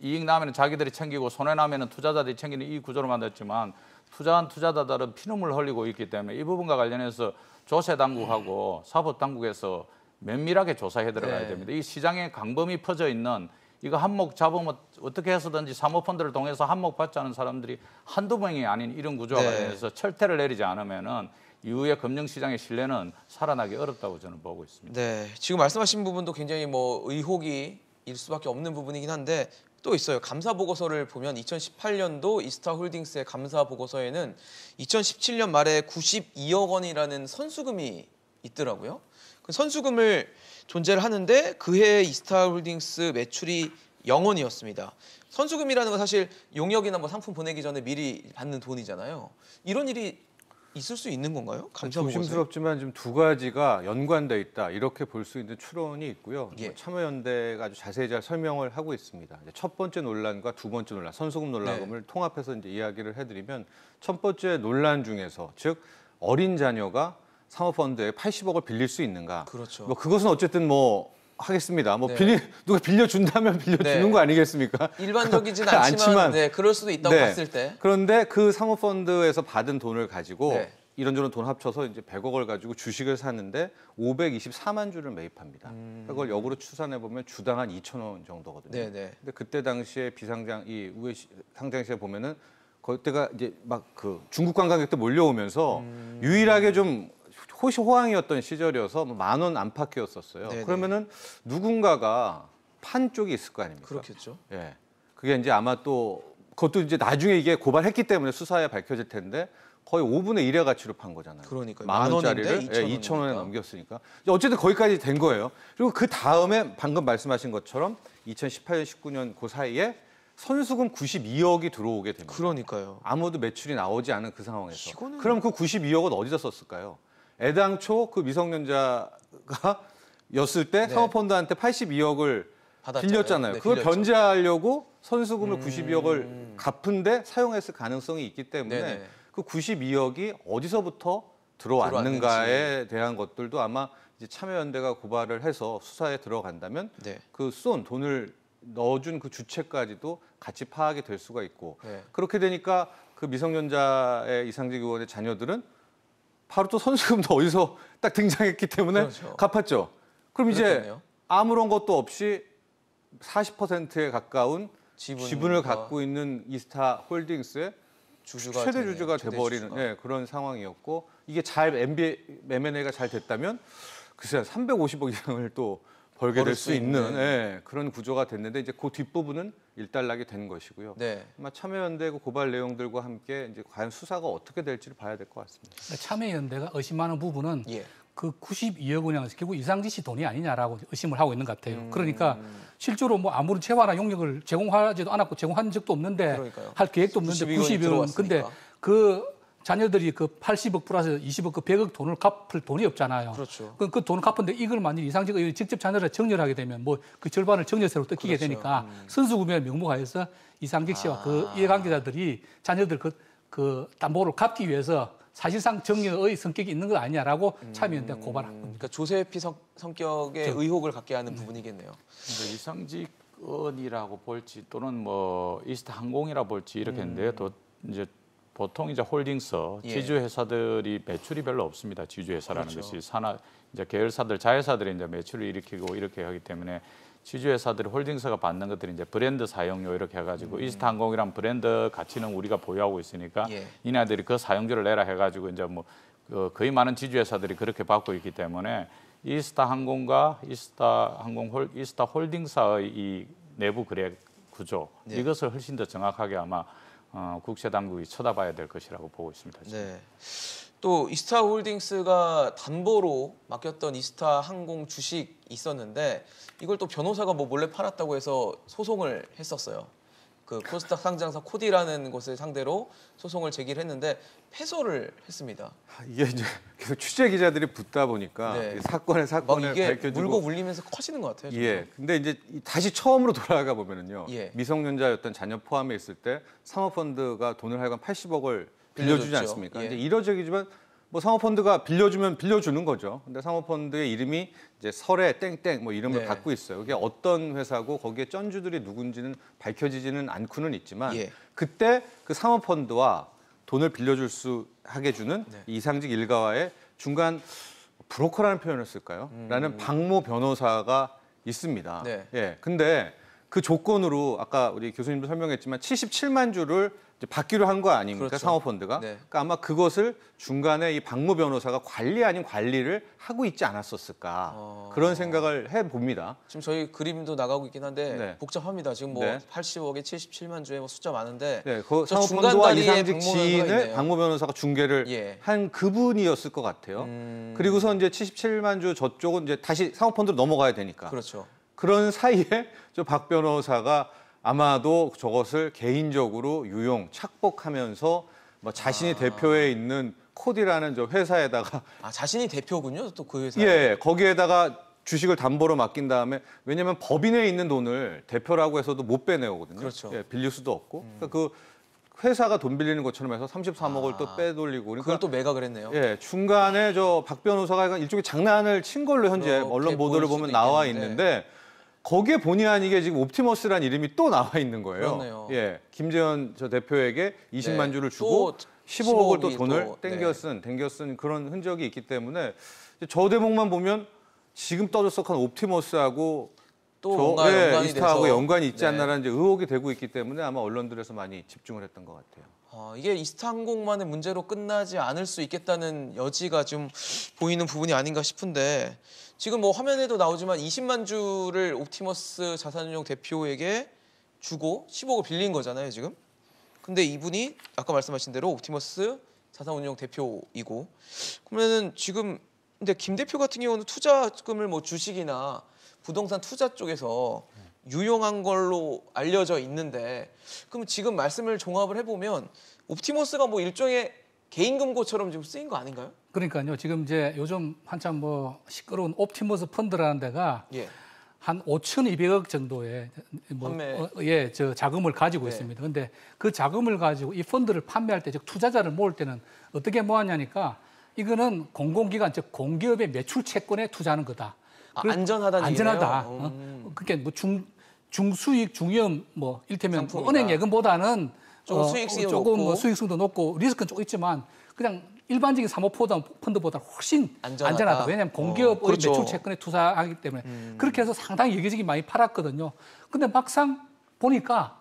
이익 나면 자기들이 챙기고 손해 나면 투자자들이 챙기는 이 구조로 만들었지만 투자한 투자자들은 피눈물 흘리고 있기 때문에 이 부분과 관련해서 조세 당국하고 사법 당국에서 면밀하게 조사해 들어가야 네. 됩니다. 이 시장에 강범이 퍼져 있는 이거 한몫 잡으면 어떻게 해서든지 사모펀드를 통해서 한몫 받자는 사람들이 한두 명이 아닌 이런 구조화가 네. 돼서 철퇴를 내리지 않으면은 이후에 금융시장의 신뢰는 살아나기 어렵다고 저는 보고 있습니다. 네, 지금 말씀하신 부분도 굉장히 뭐 의혹이 일 수밖에 없는 부분이긴 한데 또 있어요. 감사 보고서를 보면 2018년도 이스타홀딩스의 감사 보고서에는 2017년 말에 92억 원이라는 선수금이 있더라고요. 그 선수금을 존재를 하는데 그해 이스타홀딩스 매출이 0원이었습니다. 선수금이라는 건 사실 용역이나 뭐 상품 보내기 전에 미리 받는 돈이잖아요. 이런 일이 있을 수 있는 건가요? 아, 감사합니다. 조심스럽지만 지금 두 가지가 연관돼 있다 이렇게 볼 수 있는 추론이 있고요. 예. 참여연대가 아주 자세히 잘 설명을 하고 있습니다. 첫 번째 논란과 두 번째 논란, 선수금 논란금을 네. 통합해서 이제 이야기를 해드리면 첫 번째 논란 중에서 즉 어린 자녀가 사모펀드에 80억을 빌릴 수 있는가? 그렇죠. 뭐 그것은 어쨌든 뭐 하겠습니다. 뭐 네. 빌리 누가 빌려준다면 네. 빌려주는 네. 거 아니겠습니까? 일반적이진 아, 않지만, 않지만 네, 그럴 수도 있다고 네. 봤을 때. 그런데 그 사모펀드에서 받은 돈을 가지고 네. 이런저런 돈 합쳐서 이제 100억을 가지고 주식을 샀는데 524만 주를 매입합니다. 음. 그걸 역으로 추산해 보면 주당 한 2천 원 정도거든요. 네네. 근데 그때 당시에 비상장 이 우회 상장시에 보면은 그때가 이제 막 그 중국 관광객들 몰려오면서 음. 유일하게 좀 호시호황이었던 시절이어서 뭐 만원 안팎이었었어요. 네네. 그러면은 누군가가 판 쪽이 있을 거 아닙니까? 그렇겠죠. 예. 그게 이제 아마 또 그것도 이제 나중에 이게 고발했기 때문에 수사에 밝혀질 텐데 거의 5분의 1의 가치로 판 거잖아요. 그러니까 만 원짜리를 2천 예, 2천 원에 넘겼으니까. 어쨌든 거기까지 된 거예요. 그리고 그 다음에 방금 말씀하신 것처럼 2018년 19년 그 사이에 선수금 92억이 들어오게 됩니다. 그러니까요. 아무도 매출이 나오지 않은 그 상황에서. 이거는... 그럼 그 92억은 어디서 썼을까요? 애당초 그 미성년자가 였을 때 네. 사모펀드한테 82억을 받았잖아요. 빌렸잖아요. 네, 그걸 빌렸죠. 변제하려고 선수금을 음... 92억을 갚은데 사용했을 가능성이 있기 때문에 네네. 네. 그 92억이 어디서부터 들어왔는가에 들어왔는지. 대한 것들도 아마 이제 참여연대가 고발을 해서 수사에 들어간다면 네. 그쏜 돈을 넣어준 그 주체까지도 같이 파악이 될 수가 있고 네. 그렇게 되니까 그 미성년자의 이상직 의원의 자녀들은 바로 또 선수금도 어디서 딱 등장했기 때문에 그렇죠. 갚았죠. 그럼 이제 아무런 것도 없이 40%에 가까운 지분 을 갖고 있는 이스타 홀딩스의 주주가 최대 되네요. 주주가 돼버리는 주주가. 예, 그런 상황이었고 이게 잘 m b a M&A가 잘 됐다면 글쎄요 350억 이상을 또 벌게 될 수 있는, 있는. 네. 예, 그런 구조가 됐는데 이제 그 뒷부분은 일단락이 된 것이고요. 네. 아마 참여연대 그 고발 내용들과 함께 이제 과연 수사가 어떻게 될지를 봐야 될 것 같습니다. 그러니까 참여연대가 의심하는 부분은 예. 그 92억 원이 결국 이상지씨 돈이 아니냐라고 의심을 하고 있는 것 같아요. 음... 그러니까 실제로 뭐 아무런 재화나 용역을 제공하지도 않았고 제공한 적도 없는데 그러니까요. 할 계획도 없는데 92억 원. 근데 그 자녀들이 그 80억 플러스 20억 그 100억 돈을 갚을 돈이 없잖아요. 그렇죠. 그그 돈을 갚은데 이걸 만일 이상직 의원이 직접 자녀를 정렬하게 되면 뭐 그 절반을 정렬세로 뜯기게 그렇죠. 되니까 음. 선수구매 명목하에서 이상직 씨와 그 아. 그 이해관계자들이 자녀들 그, 그 담보를 갚기 위해서 사실상 정여의 성격이 있는 것 아니냐라고 음... 참여연대 고발한 겁니다. 그러니까 조세피 성, 성격의 저... 의혹을 갖게 하는 네. 부분이겠네요. 그러니까 이상직 의원이라고 볼지 또는 뭐 이스타 항공이라 볼지 이렇게 했는데 음... 또 이제 보통 이제 홀딩서 예. 지주회사들이 매출이 별로 없습니다. 지주회사라는 그렇죠. 것이 산하 이제 계열사들 자회사들이 이제 매출을 일으키고 이렇게 하기 때문에 지주회사들이 홀딩서가 받는 것들이 이제 브랜드 사용료 이렇게 해가지고 음. 이스타항공이란 브랜드 가치는 우리가 보유하고 있으니까 예. 이나들이 그 사용료를 내라 해가지고 이제 뭐 그 거의 많은 지주회사들이 그렇게 받고 있기 때문에 이스타항공과 이스타항공 홀이스타홀딩서의이 내부 거래 구조 예. 이것을 훨씬 더 정확하게 아마 어, 국세 당국이 쳐다봐야 될 것이라고 보고 있습니다. 지금. 네. 또 이스타홀딩스가 담보로 맡겼던 이스타 항공 주식 있었는데 이걸 또 변호사가 뭐 몰래 팔았다고 해서 소송을 했었어요. 그 코스닥 상장사 코디라는 곳을 상대로 소송을 제기를 했는데 패소를 했습니다. 아, 이게 이제 계속 취재 기자들이 붙다 보니까 네. 사건에 사건을 이게 밝혀지고 물고 울리면서 커지는 것 같아요. 정말. 예. 근데 이제 다시 처음으로 돌아가 보면은요. 예. 미성년자였던 자녀 포함해 있을 때 사모펀드가 돈을 하여간 80억을 빌려주지 빌려줬죠. 않습니까? 예. 이제 이러저기지만 뭐 상호펀드가 빌려주면 빌려주는 거죠. 근데 상호펀드의 이름이 이제 설에 땡땡 뭐 이름을 네. 갖고 있어요. 그게 어떤 회사고 거기에 쩐주들이 누군지는 밝혀지지는 않고는 있지만 예. 그때 그 상호펀드와 돈을 빌려줄 수 하게 주는 네. 이상직 일가와의 중간 브로커라는 표현을 쓸까요? 음. 라는 박모 변호사가 있습니다. 네. 예. 근데 그 조건으로 아까 우리 교수님도 설명했지만 77만 주를 받기로 한 거 아닙니까 그렇죠. 상호펀드가 네. 그러니까 아마 그것을 중간에 이 박모 변호사가 관리 아닌 관리를 하고 있지 않았었을까 어... 그런 생각을 해 봅니다. 지금 저희 그림도 나가고 있긴 한데 네. 복잡합니다. 지금 뭐 네. 80억에 77만 주에 뭐 숫자 많은데 네, 그 상호펀드와 이상직 지인을 박모 변호사가 중계를 예. 한 그분이었을 것 같아요. 음... 그리고서 이제 77만 주 저쪽은 이제 다시 상호펀드로 넘어가야 되니까. 그렇죠. 그런 사이에 저 박 변호사가 아마도 저것을 개인적으로 유용, 착복하면서 뭐 자신이 아. 대표에 있는 코디라는 저 회사에다가 아 자신이 대표군요 또 그 회사 예 거기에다가 주식을 담보로 맡긴 다음에 왜냐하면 법인에 있는 돈을 대표라고 해서도 못 빼내오거든요 그렇죠 예, 빌릴 수도 없고 음. 그러니까 그 회사가 돈 빌리는 것처럼 해서 33억을 아, 또 빼돌리고 그러니까 그걸 또 매각을 했네요. 예, 중간에 저 박 변호사가 일종의 장난을 친 걸로 현재 언론 보도를 보면 나와 있는데 거기에 본의 아니게 지금 옵티머스란 이름이 또 나와 있는 거예요. 그렇네요. 예, 김재현 저 대표에게 20만 네, 주를 주고 또 15억을 또 돈을 또, 땡겨 네. 쓴, 네. 땡겨 쓴 그런 흔적이 있기 때문에 저 대목만 보면 지금 떠들썩한 옵티머스하고 또 저, 예, 이스타하고 연관이 있지 네. 않나라는 이제 의혹이 되고 있기 때문에 아마 언론들에서 많이 집중을 했던 것 같아요. 아, 이게 이스타항공만의 문제로 끝나지 않을 수 있겠다는 여지가 좀 보이는 부분이 아닌가 싶은데 지금 뭐 화면에도 나오지만 20만 주를 옵티머스 자산운용 대표에게 주고 10억을 빌린 거잖아요 지금. 근데 이분이 아까 말씀하신 대로 옵티머스 자산운용 대표이고 그러면은 지금 근데 김 대표 같은 경우는 투자금을 뭐 주식이나 부동산 투자 쪽에서 유용한 걸로 알려져 있는데 그럼 지금 말씀을 종합을 해보면 옵티머스가 뭐 일종의 개인 금고처럼 지금 쓰인 거 아닌가요? 그러니까요. 지금 이제 요즘 한참 뭐 시끄러운 옵티머스 펀드라는 데가 예. 한 5,200억 정도의 뭐, 어, 예, 저 자금을 가지고 네. 있습니다. 근데 그 자금을 가지고 이 펀드를 판매할 때, 즉 투자자를 모을 때는 어떻게 모았냐니까 이거는 공공기관, 즉 공기업의 매출 채권에 투자하는 거다. 아, 안전하다는 안전하다. 어? 음. 어? 그게 뭐 중, 중수익, 중위험 뭐 일테면 뭐 은행 예금보다는 어, 수익 조금 뭐 높고. 뭐 수익성도 높고 리스크는 조금 있지만 그냥 일반적인 사모펀드보다 펀드보다 훨씬 안전하다. 안전하다. 왜냐하면 공기업 어, 그렇죠. 매출 채권에 투자하기 때문에 음. 그렇게 해서 상당히 여기저기 많이 팔았거든요. 근데 막상 보니까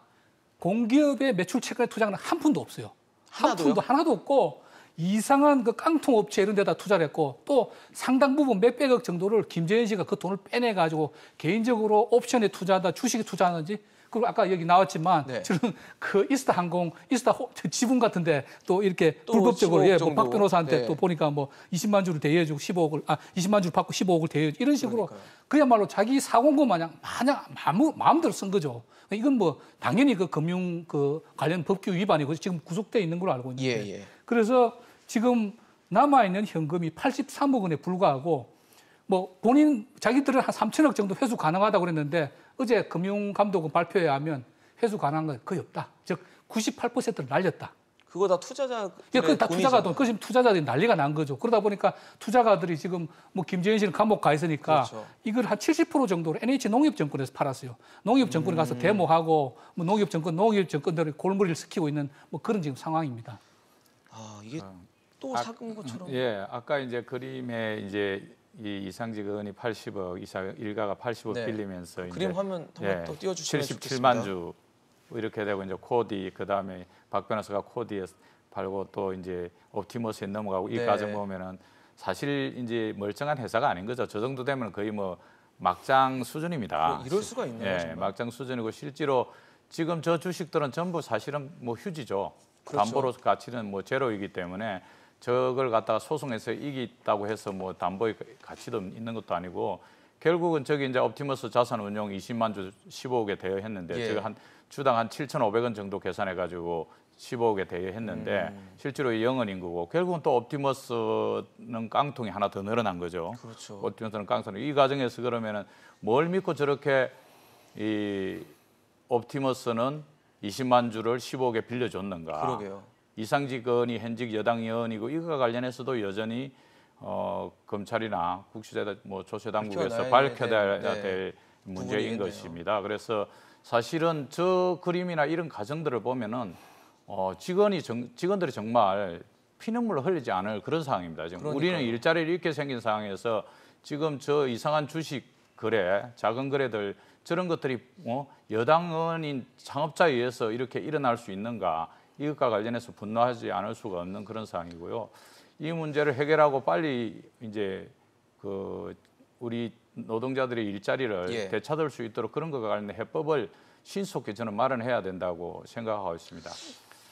공기업의 매출 채권에 투자는 하한 푼도 없어요. 한 하나도요? 푼도 하나도 없고 이상한 그 깡통 업체 이런 데다 투자를 했고 또 상당 부분 몇백억 정도를 김재현 씨가 그 돈을 빼내 가지고 개인적으로 옵션에 투자하다 주식에 투자하는지 그리고 아까 여기 나왔지만 네. 저는 그 이스타 항공 이스타 호, 지분 같은데 또 이렇게 또 불법적으로 예뭐박 변호사한테 네. 또 보니까 뭐 20만 주를 대여해주고 15억을 아 20만 주를 받고 15억을 대여해 이런 식으로 그러니까요. 그야말로 자기 사공고 마냥 마냥 마음, 마음대로 쓴 거죠. 이건 뭐 당연히 그 금융 그 관련 법규 위반이고 지금 구속돼 있는 걸로 알고 있는데 예, 예. 그래서 지금 남아 있는 현금이 83억 원에 불과하고 뭐 본인 자기들은 한 3천억 정도 회수 가능하다고 그랬는데 어제 금융감독은 발표에 하면 회수 가능한 건 거의 없다. 즉 98%를 날렸다. 그거 다 투자자. 예, 그다 투자가 돈. 그 지금 투자자들이 난리가 난 거죠. 그러다 보니까 투자가들이 지금 뭐 김재현 씨는 감옥 가 있으니까 그렇죠. 이걸 한 70% 정도로 NH 농협정권에서 팔았어요. 농협정권에 가서 음. 데모하고 뭐농협정권농협정권들이 골머리를 스키고 있는 뭐 그런 지금 상황입니다. 아 이게 아, 또 사금 아, 것처럼. 아, 예, 아까 이제 그림에 이제 이 이상직 의원이 80억, 이상 일가가 80억 네. 빌리면서 그림 화면 한번 예, 더 띄워주시면 77만 주 이렇게 되고 이제 코디 그 다음에 박 변호사가 코디에 팔고 또 이제 옵티머스에 넘어가고 이 네. 과정 보면은 사실 이제 멀쩡한 회사가 아닌 거죠. 저 정도 되면 거의 뭐 막장 수준입니다. 뭐 이럴 수가 있네요. 예, 막장 수준이고 실제로 지금 저 주식들은 전부 사실은 뭐 휴지죠. 그렇죠. 담보로 가치는 뭐 제로이기 때문에 저걸 갖다가 소송해서 이기다고 해서 뭐 담보의 가치도 있는 것도 아니고 결국은 저기 이제 옵티머스 자산운용 20만 주 15억에 대여했는데 예. 제가 한 주당 한 7,500원 정도 계산해 가지고 15억에 대여했는데 음. 실제로 영은 인구고 결국은 또 옵티머스는 깡통이 하나 더 늘어난 거죠. 그렇죠. 옵티머스는 깡통이 이 과정에서 그러면은 뭘 믿고 저렇게 이 옵티머스는 20만 주를 15억에 빌려줬는가? 그러게요. 이상직 의원이 현직 여당 의원이고 이거와 관련해서도 여전히 어, 검찰이나 국시대 뭐 조세 당국에서 밝혀야 될, 될 네. 문제인 것입니다. 그래서 사실은 저 그림이나 이런 가정들을 보면은 어, 직원이 정, 직원들이 정말 피눈물을 흘리지 않을 그런 상황입니다. 지금 그러니까요. 우리는 일자리를 잃게 생긴 상황에서 지금 저 이상한 주식 거래, 작은 거래들 저런 것들이 어, 여당 의원인 창업자에 의해서 이렇게 일어날 수 있는가? 이것과 관련해서 분노하지 않을 수가 없는 그런 상황이고요. 이 문제를 해결하고 빨리 이제 그 우리 노동자들의 일자리를 예. 되찾을 수 있도록 그런 것과 관련된 해법을 신속히 저는 마련해야 된다고 생각하고 있습니다.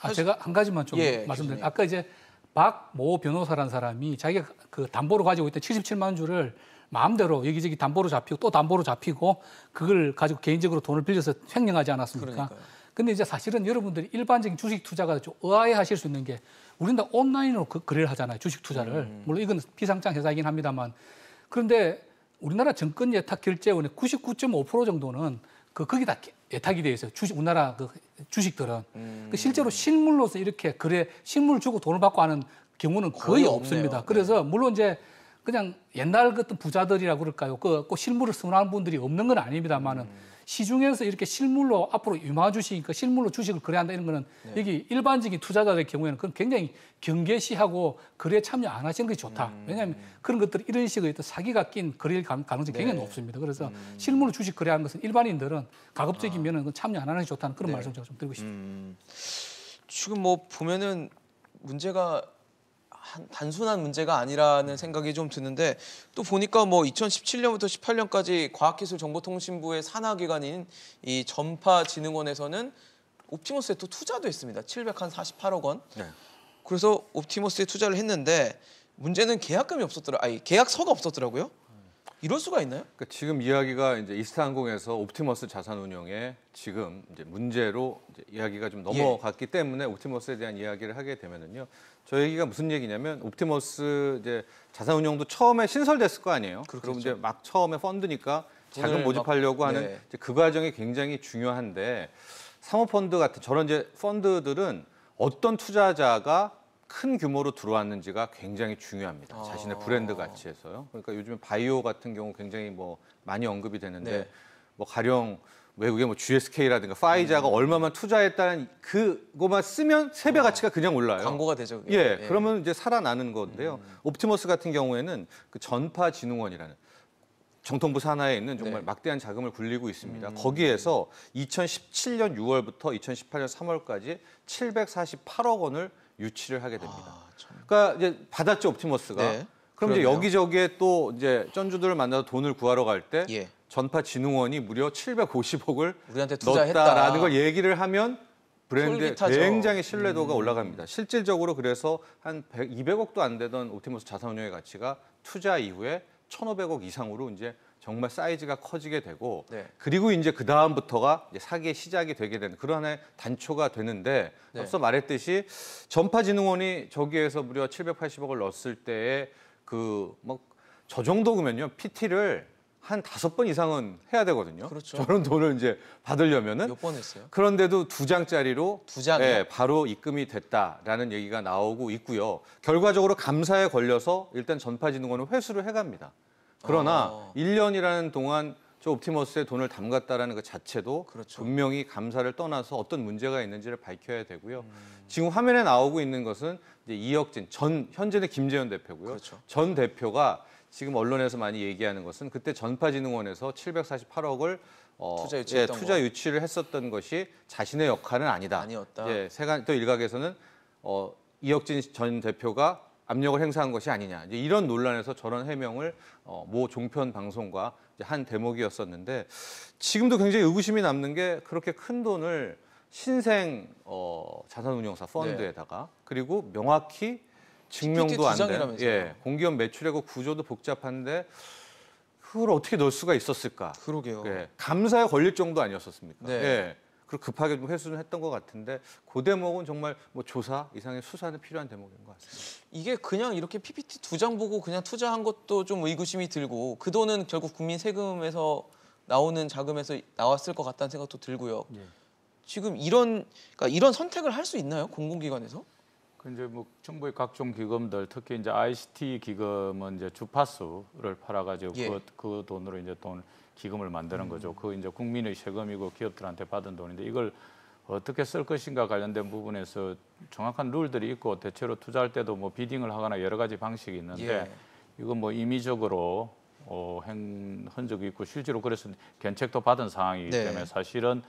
아, 제가 한 가지만 좀 예, 말씀드리면 아까 이제 박 모 변호사라는 사람이 자기가 그 담보로 가지고 있던 77만 주를 마음대로 여기저기 담보로 잡히고 또 담보로 잡히고 그걸 가지고 개인적으로 돈을 빌려서 횡령하지 않았습니까? 그러니까요. 근데 이제 사실은 여러분들이 일반적인 주식 투자가 좀 의아해하실 수 있는 게 우리는 다 온라인으로 그 거래를 하잖아요. 주식 투자를. 음. 음. 물론 이건 비상장 회사이긴 합니다만 그런데 우리나라 정권 예탁 결제원의 99.5% 정도는 그 거기다 예탁이 돼 있어요. 주식 우리나라 그 주식들은 그 음. 그 실제로 실물로서 이렇게 거래 실물 주고 돈을 받고 하는 경우는 거의, 거의 없습니다. 그래서 네. 물론 이제 그냥 옛날 같은 부자들이라고 그럴까요? 그, 꼭 그 실물을 선호하는 분들이 없는 건 아닙니다만은 음. 시중에서 이렇게 실물로 앞으로 유마 주식이니까 실물로 주식을 거래한다 이런 거는 네. 여기 일반적인 투자자의 경우에는 그건 굉장히 경계시하고 거래에 참여 안 하시는 게 좋다. 음. 왜냐하면 그런 것들 이런 식의 어 사기가 낀 거래일 가능성이 네. 굉장히 높습니다. 그래서 음. 실물로 주식 거래하는 것은 일반인들은 가급적이면 은 참여 안 하는 게 좋다는 그런 네. 말씀 제가 좀 드리고 싶습니다. 음. 지금 뭐 보면은 문제가 단순한 문제가 아니라는 생각이 좀 드는데 또 보니까 뭐 2017년부터 18년까지 과학기술정보통신부의 산하기관인 이 전파진흥원에서는 옵티머스에 또 투자도 했습니다. 748억 원. 네. 그래서 옵티머스에 투자를 했는데 문제는 계약금이 없었더라. 아니 계약서가 없었더라고요. 이럴 수가 있나요? 그러니까 지금 이야기가 이제 이스타항공에서 옵티머스 자산운용의 지금 이제 문제로 이제 이야기가 좀 예. 넘어갔기 예. 때문에 옵티머스에 대한 이야기를 하게 되면은요. 저 얘기가 무슨 얘기냐면 옵티머스 이제 자산운용도 처음에 신설됐을 거 아니에요. 그렇겠죠. 그럼 이제 막 처음에 펀드니까 자금 모집하려고 막, 하는 네. 그 과정이 굉장히 중요한데 사모펀드 같은 저런 이제 펀드들은 어떤 투자자가 큰 규모로 들어왔는지가 굉장히 중요합니다. 자신의 아. 브랜드 가치에서요. 그러니까 요즘 바이오 같은 경우 굉장히 뭐 많이 언급이 되는데 네. 뭐 가령 외국에뭐 GSK라든가 파이자가 음. 얼마만 투자했다는 그거만 쓰면 세배 아. 가치가 그냥 올라요. 광고가 되죠. 그게. 예, 예. 그러면 이제 살아나는 건데요. 음. 옵티머스 같은 경우에는 그 전파진흥원이라는 정통부 산하에 있는 정말 네. 막대한 자금을 굴리고 있습니다. 음. 거기에서 2017년 6월부터 2018년 3월까지 748억 원을 유치를 하게 됩니다. 아, 그러니까 이제 받았죠 옵티머스가. 네. 그럼 이제 여기저기에 또 이제 쩐주들을 만나서 돈을 구하러 갈때 예. 전파진흥원이 무려 750억을 우리한테 투자했다라는 걸 얘기를 하면 브랜드 굉장히 신뢰도가 음. 올라갑니다. 실질적으로 그래서 한 100, 200억도 안 되던 옵티머스 자산운용의 가치가 투자 이후에 1,500억 이상으로 이제 정말 사이즈가 커지게 되고 네. 그리고 이제 그 다음부터가 사기의 시작이 되게 되는 그런 하나의 단초가 되는데 네. 앞서 말했듯이 전파진흥원이 저기에서 무려 780억을 넣었을 때에 그막저 뭐 정도면요 PT를 한 다섯 번 이상은 해야 되거든요. 그렇죠. 저런 돈을 이제 받으려면은 몇번 했어요? 그런데도 두 장짜리로 두 장. 예, 바로 입금이 됐다라는 얘기가 나오고 있고요. 결과적으로 감사에 걸려서 일단 전파진흥원은 회수를 해갑니다. 그러나 어. 아. 1년이라는 동안 저 옵티머스에 돈을 담갔다라는 것 자체도 그렇죠. 분명히 감사를 떠나서 어떤 문제가 있는지를 밝혀야 되고요. 음. 지금 화면에 나오고 있는 것은 이제 이혁진 전 현재는 김재현 대표고요. 그렇죠. 전 대표가 지금 언론에서 많이 얘기하는 것은 그때 전파진흥원에서 748억을 어, 투자, 예, 투자 유치를 했었던 것이 자신의 역할은 아니다. 아니었다. 예, 세간 또 일각에서는 어, 이혁진 전 대표가 압력을 행사한 것이 아니냐 이런 논란에서 저런 해명을 어, 모 종편 방송과 한 대목이었었는데 지금도 굉장히 의구심이 남는 게 그렇게 큰 돈을 신생 어, 자산운용사 펀드에다가 네. 그리고 명확히 증명도 안 된, 예, 공기업 매출액의 구조도 복잡한데 그걸 어떻게 넣을 수가 있었을까? 그러게요. 예, 감사에 걸릴 정도 아니었었습니까? 네. 예. 그리고 급하게 좀 회수는 했던 것 같은데 그 대목은 정말 뭐 조사 이상의 수사는 필요한 대목인 것 같습니다. 이게 그냥 이렇게 PPT 두 장 보고 그냥 투자한 것도 좀 의구심이 들고 그 돈은 결국 국민 세금에서 나오는 자금에서 나왔을 것 같다는 생각도 들고요. 예. 지금 이런 그러니까 이런 선택을 할 수 있나요 공공기관에서? 그 이제 뭐 정부의 각종 기금들 특히 이제 ICT 기금은 이제 주파수를 팔아가지고 예. 그, 그 돈으로 이제 돈 기금을 만드는 음. 거죠. 그 이제 국민의 세금이고 기업들한테 받은 돈인데 이걸 어떻게 쓸 것인가 관련된 부분에서 정확한 룰들이 있고 대체로 투자할 때도 뭐 비딩을 하거나 여러 가지 방식이 있는데 예. 이건 뭐 임의적으로 어, 행, 흔적이 있고 실제로 그래서 견책도 받은 상황이기 네. 때문에 사실은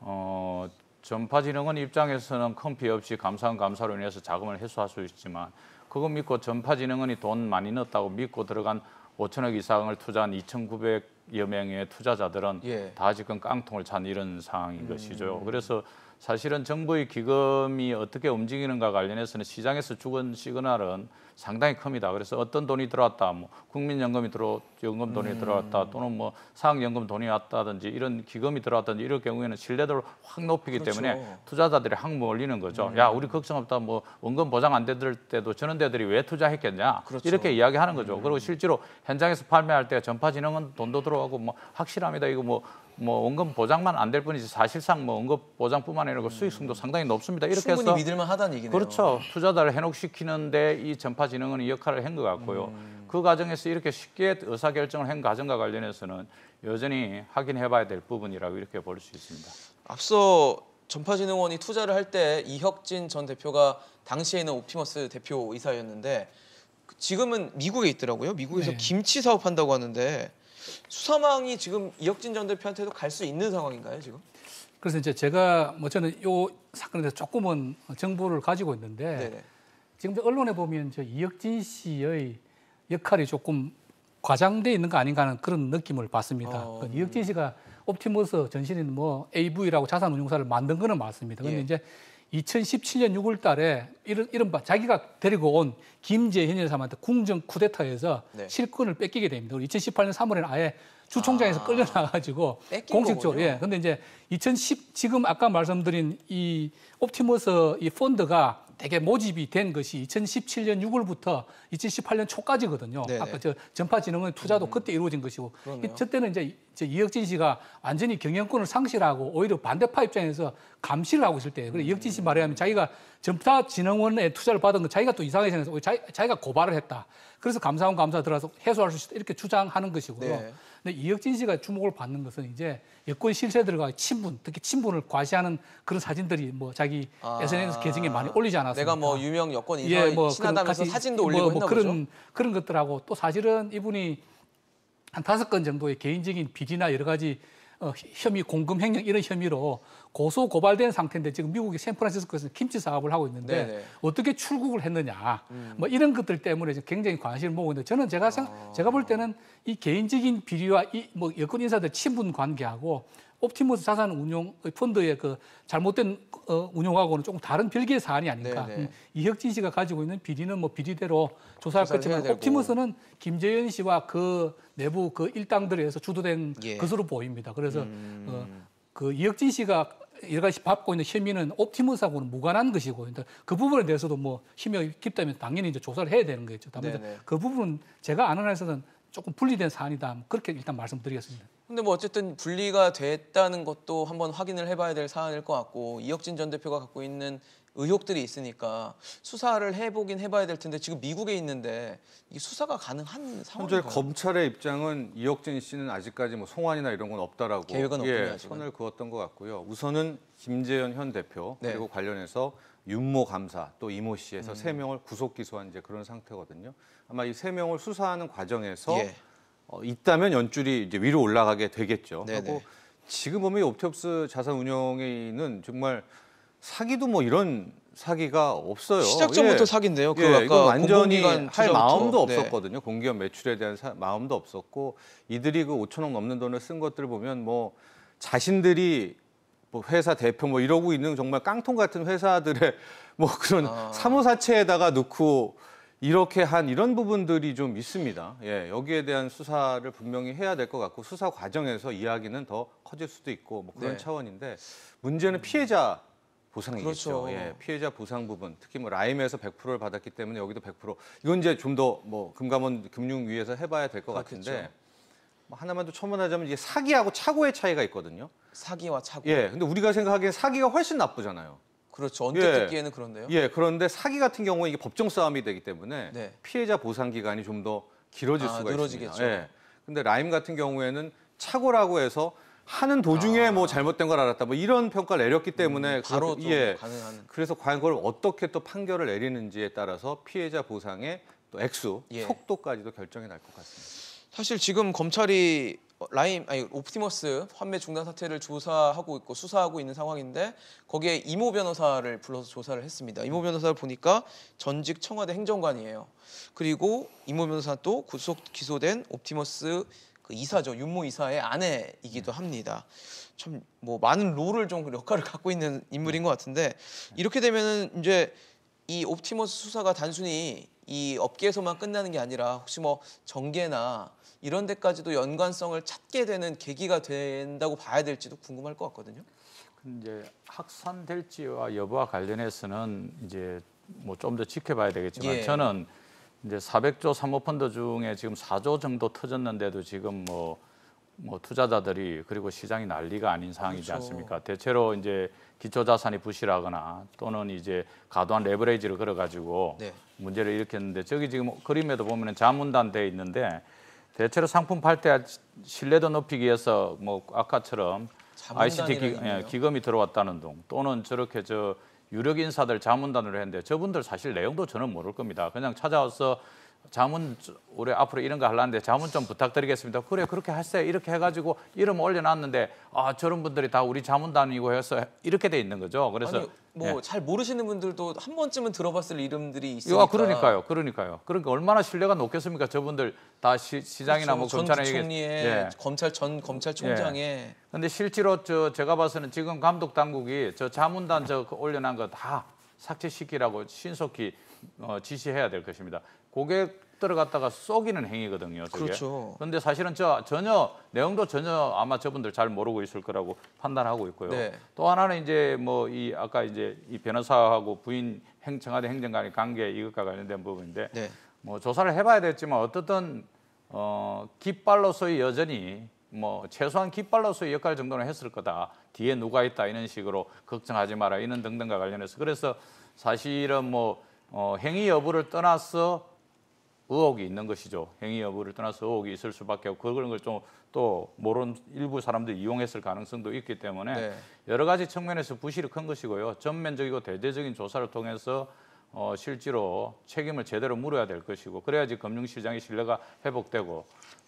어, 전파진흥원 입장에서는 큰 피해 없이 감사원 감사로 인해서 자금을 회수할 수 있지만 그거 믿고 전파진흥원이 돈 많이 넣었다고 믿고 들어간 5천억 이상을 투자한 2,900여 명의 투자자들은 예. 다 지금 깡통을 찬 이런 상황인 음. 것이죠. 그래서 사실은 정부의 기금이 어떻게 움직이는가 관련해서는 시장에서 죽은 시그널은 상당히 큽니다. 그래서 어떤 돈이 들어왔다, 뭐 국민연금이 들어 연금 돈이 음. 들어왔다, 또는 뭐 사학연금 돈이 왔다든지 이런 기금이 들어왔다든지 이럴 경우에는 신뢰도를 확 높이기 그렇죠. 때문에 투자자들이 확 몰리는 거죠. 음. 야, 우리 걱정 없다. 뭐 원금 보장 안 되들 때도 저런 데들이 왜 투자했겠냐? 그렇죠. 이렇게 이야기하는 거죠. 음. 그리고 실제로 현장에서 판매할 때 전파진흥은 돈도 들어가고 뭐 확실합니다. 이거 뭐뭐 원금 보장만 안 될 뿐이지 사실상 뭐 원금 보장뿐만 아니라 그 음. 수익성도 상당히 높습니다. 이렇게 해서 믿을만 하다는 얘기네요. 그렇죠. 투자자를 현혹시키는데 이 전파진흥은 이 역할을 한 것 같고요. 음. 그 과정에서 이렇게 쉽게 의사결정을 한 과정과 관련해서는 여전히 확인해봐야 될 부분이라고 이렇게 볼 수 있습니다. 앞서 전파진흥원이 투자를 할 때 이혁진 전 대표가 당시에는 옵티머스 대표이사였는데 지금은 미국에 있더라고요. 미국에서 네. 김치 사업한다고 하는데 수사망이 지금 이혁진 전 대표한테도 갈 수 있는 상황인가요, 지금? 그래서 이제 제가 뭐 저는 요 사건에 대해서 조금은 정보를 가지고 있는데 네네. 지금 언론에 보면 저 이혁진 씨의 역할이 조금 과장돼 있는 거 아닌가 하는 그런 느낌을 받습니다. 어, 음. 이혁진 씨가 옵티머스 전신인 뭐 AV라고 자산운용사를 만든 거는 맞습니다. 근데 예. 이제 2017년 6월 달에 이른바 자기가 데리고 온 김재현 여사한테 궁정 쿠데타에서 네. 실권을 뺏기게 됩니다. 2018년 3월에는 아예 주총장에서 아, 끌려나가지고 공식적으로 거군요. 예. 근데 이제 2010 지금 아까 말씀드린 이 옵티머스 이 펀드가 대개 모집이 된 것이 2017년 6월부터 2018년 초까지거든요. 네네. 아까 저 전파진흥원 투자도 음. 그때 이루어진 것이고 그러네요. 저때는 이제 저 이혁진 씨가 완전히 경영권을 상실하고 오히려 반대파 입장에서 감시를 하고 있을 때 그래 이혁진 씨 음. 말하면 에 자기가 전파진흥원에 투자를 받은 거 자기가 또 이상하게 생각해서 자기, 자기가 고발을 했다. 그래서 감사원 감사 들어서 해소할 수 있다 이렇게 주장하는 것이고요. 네. 근데 이혁진 씨가 주목을 받는 것은 이제 여권 실세들과 친분, 특히 친분을 과시하는 그런 사진들이 뭐 자기 아, SNS 계정에 많이 올리지 않았습니까? 내가 뭐 유명 여권 인사 예, 뭐 친하다면서 사진도 올리고 뭐, 뭐 그런, 보죠? 그런 것들하고 또 사실은 이분이 한 다섯 건 정도의 개인적인 비리나 여러 가지 어, 혐의 공금 횡령 이런 혐의로 고소 고발된 상태인데 지금 미국의 샌프란시스코에서 김치 사업을 하고 있는데 네네. 어떻게 출국을 했느냐 음. 뭐 이런 것들 때문에 굉장히 관심을 모으고 있는데 저는 제가 생, 아. 제가 볼 때는 이 개인적인 비리와 이뭐 여권 인사들 친분 관계하고 옵티머스 자산 운용 의 그 펀드의 그 잘못된 어, 운용하고는 조금 다른 별개의 사안이 아닌가. 네, 네. 음, 이혁진 씨가 가지고 있는 비리는 뭐 비리대로 조사할 것지만 옵티머스는 김재현 씨와 그 내부 그 일당들에 서 주도된 예. 것으로 보입니다. 그래서 음... 어, 그 이혁진 씨가 여러 가지 받고 있는 혐의는 옵티머스하고는 무관한 것이고 그러니까 그 부분에 대해서도 뭐 힘이 깊다면 당연히 이제 조사를 해야 되는 거겠죠. 다만 네, 그 부분은 제가 아는 한에서는 조금 분리된 사안이다. 그렇게 일단 말씀드리겠습니다. 근데 뭐 어쨌든 분리가 됐다는 것도 한번 확인을 해봐야 될 사안일 것 같고 이혁진 전 대표가 갖고 있는 의혹들이 있으니까 수사를 해보긴 해봐야 될 텐데 지금 미국에 있는데 이 수사가 가능한 상황인가요? 현재 검찰의 입장은 이혁진 씨는 아직까지 뭐 송환이나 이런 건 없다라고 계획은 예, 없군요, 선을 그었던 것 같고요. 우선은 김재현 현 대표 네. 그리고 관련해서 윤모 감사 또 이모 씨에서 음. 세 명을 구속 기소한 이제 그런 상태거든요. 아마 이 세 명을 수사하는 과정에서 예. 어, 있다면 연줄이 이제 위로 올라가게 되겠죠. 네네. 하고 지금 보면 옵티옵스 자산운용에 는 정말 사기도 뭐 이런 사기가 없어요. 시작점부터 예. 사기인데요. 그 예, 이거 완전히 할 마음도 네. 없었거든요. 네. 공기업 매출에 대한 사, 마음도 없었고 이들이 그 5천억 넘는 돈을 쓴 것들을 보면 뭐 자신들이 뭐 회사 대표 뭐 이러고 있는 정말 깡통 같은 회사들의 뭐 그런 아. 사무사채에다가 넣고 이렇게 한 이런 부분들이 좀 있습니다. 예, 여기에 대한 수사를 분명히 해야 될 것 같고 수사 과정에서 이야기는 더 커질 수도 있고 뭐 그런 네. 차원인데 문제는 음. 피해자 보상이겠죠. 그렇죠. 예, 피해자 보상 부분 특히 뭐 라임에서 100%를 받았기 때문에 여기도 100% 이건 이제 좀 더 뭐 금감원 금융위에서 해봐야 될 것 같은데 뭐 하나만 더 첨언하자면 이게 사기하고 착오의 차이가 있거든요. 사기와 착오. 예, 근데 우리가 생각하기엔 사기가 훨씬 나쁘잖아요. 그렇죠. 언뜻 예. 듣기에는 그런데요. 예, 그런데 사기 같은 경우는 이게 법정 싸움이 되기 때문에 네. 피해자 보상 기간이 좀 더 길어질 아, 수가 늘어지겠죠. 있습니다. 예. 근데 라임 같은 경우에는 착오라고 해서 하는 도중에 뭐 아. 뭐 잘못된 걸 알았다 뭐 이런 평가를 내렸기 때문에 음, 바로 그, 예. 가능한. 그래서 과연 그걸 어떻게 또 판결을 내리는지에 따라서 피해자 보상의 또 액수, 예. 속도까지도 결정이 날 것 같습니다. 사실 지금 검찰이 어, 라임 아니 옵티머스 환매 중단 사태를 조사하고 있고 수사하고 있는 상황인데 거기에 이모 변호사를 불러서 조사를 했습니다. 이모 변호사를 보니까 전직 청와대 행정관이에요. 그리고 이모 변호사 또 구속 기소된 옵티머스 그 이사죠 윤모 이사의 아내이기도 음. 합니다. 참 뭐 많은 롤을 좀 역할을 갖고 있는 인물인 네. 것 같은데 네. 이렇게 되면은 이제 이 옵티머스 수사가 단순히 이 업계에서만 끝나는 게 아니라 혹시 뭐 정계나 이런 데까지도 연관성을 찾게 되는 계기가 된다고 봐야 될지도 궁금할 것 같거든요. 이제 확산될지와 여부와 관련해서는 이제 뭐 좀 더 지켜봐야 되겠지만 예. 저는 이제 400조 사모펀드 중에 지금 4조 정도 터졌는데도 지금 뭐, 뭐 투자자들이 그리고 시장이 난리가 아닌 상황이지 그렇죠. 않습니까? 대체로 이제 기초자산이 부실하거나 또는 이제 과도한 레버레이지를 걸어가지고 네. 문제를 일으켰는데 저기 지금 그림에도 보면 자문단돼 있는데 대체로 상품 팔 때 신뢰도 높이기 위해서 뭐 아까처럼 ICT 기, 예, 기금이 들어왔다는 둥 또는 저렇게 저 유력 인사들 자문단으로 했는데 저분들 사실 내용도 저는 모를 겁니다. 그냥 찾아와서 자문 우리 앞으로 이런 거 하려는데 자문 좀 부탁드리겠습니다. 그래 그렇게 하세요. 이렇게 해가지고 이름 올려놨는데 아 저런 분들이 다 우리 자문단이고 해서 이렇게 돼 있는 거죠. 그래서 뭐잘 예. 모르시는 분들도 한 번쯤은 들어봤을 이름들이 아, 있으니까. 아, 그러니까요, 그러니까요. 그러니까 얼마나 신뢰가 높겠습니까? 저분들 다 시, 시 장이나뭐 그렇죠. 뭐 검찰에 총리에 예. 검찰 전 검찰총장에. 예. 근데 실제로 저 제가 봐서는 지금 감독 당국이 저 자문단 저 올려놓은 거다 삭제시키라고 신속히 어, 지시해야 될 것입니다. 고객 들어갔다가 쏘기는 행위거든요. 저게. 그렇죠. 그런데 사실은 저 전혀 내용도 전혀 아마 저분들 잘 모르고 있을 거라고 판단하고 있고요. 네. 또 하나는 이제 뭐 이 아까 이제 이 변호사하고 부인 행 청와대 행정관의 관계 이것과 관련된 부분인데 네. 뭐 조사를 해봐야 되겠지만 어떻든 어 깃발로서의 여전히 뭐 최소한 깃발로서의 역할 정도는 했을 거다. 뒤에 누가 있다 이런 식으로 걱정하지 마라 이런 등등과 관련해서 그래서 사실은 뭐 어, 행위 여부를 떠나서 의혹이 있는 것이죠. 행위 여부를 떠나서 의혹이 있을 수밖에 없고 그런 걸 좀 또 모르는 일부 사람들이 이용했을 가능성도 있기 때문에 네. 여러 가지 측면에서 부실이 큰 것이고요. 전면적이고 대대적인 조사를 통해서 어, 실제로 책임을 제대로 물어야 될 것이고 그래야지 금융시장의 신뢰가 회복되고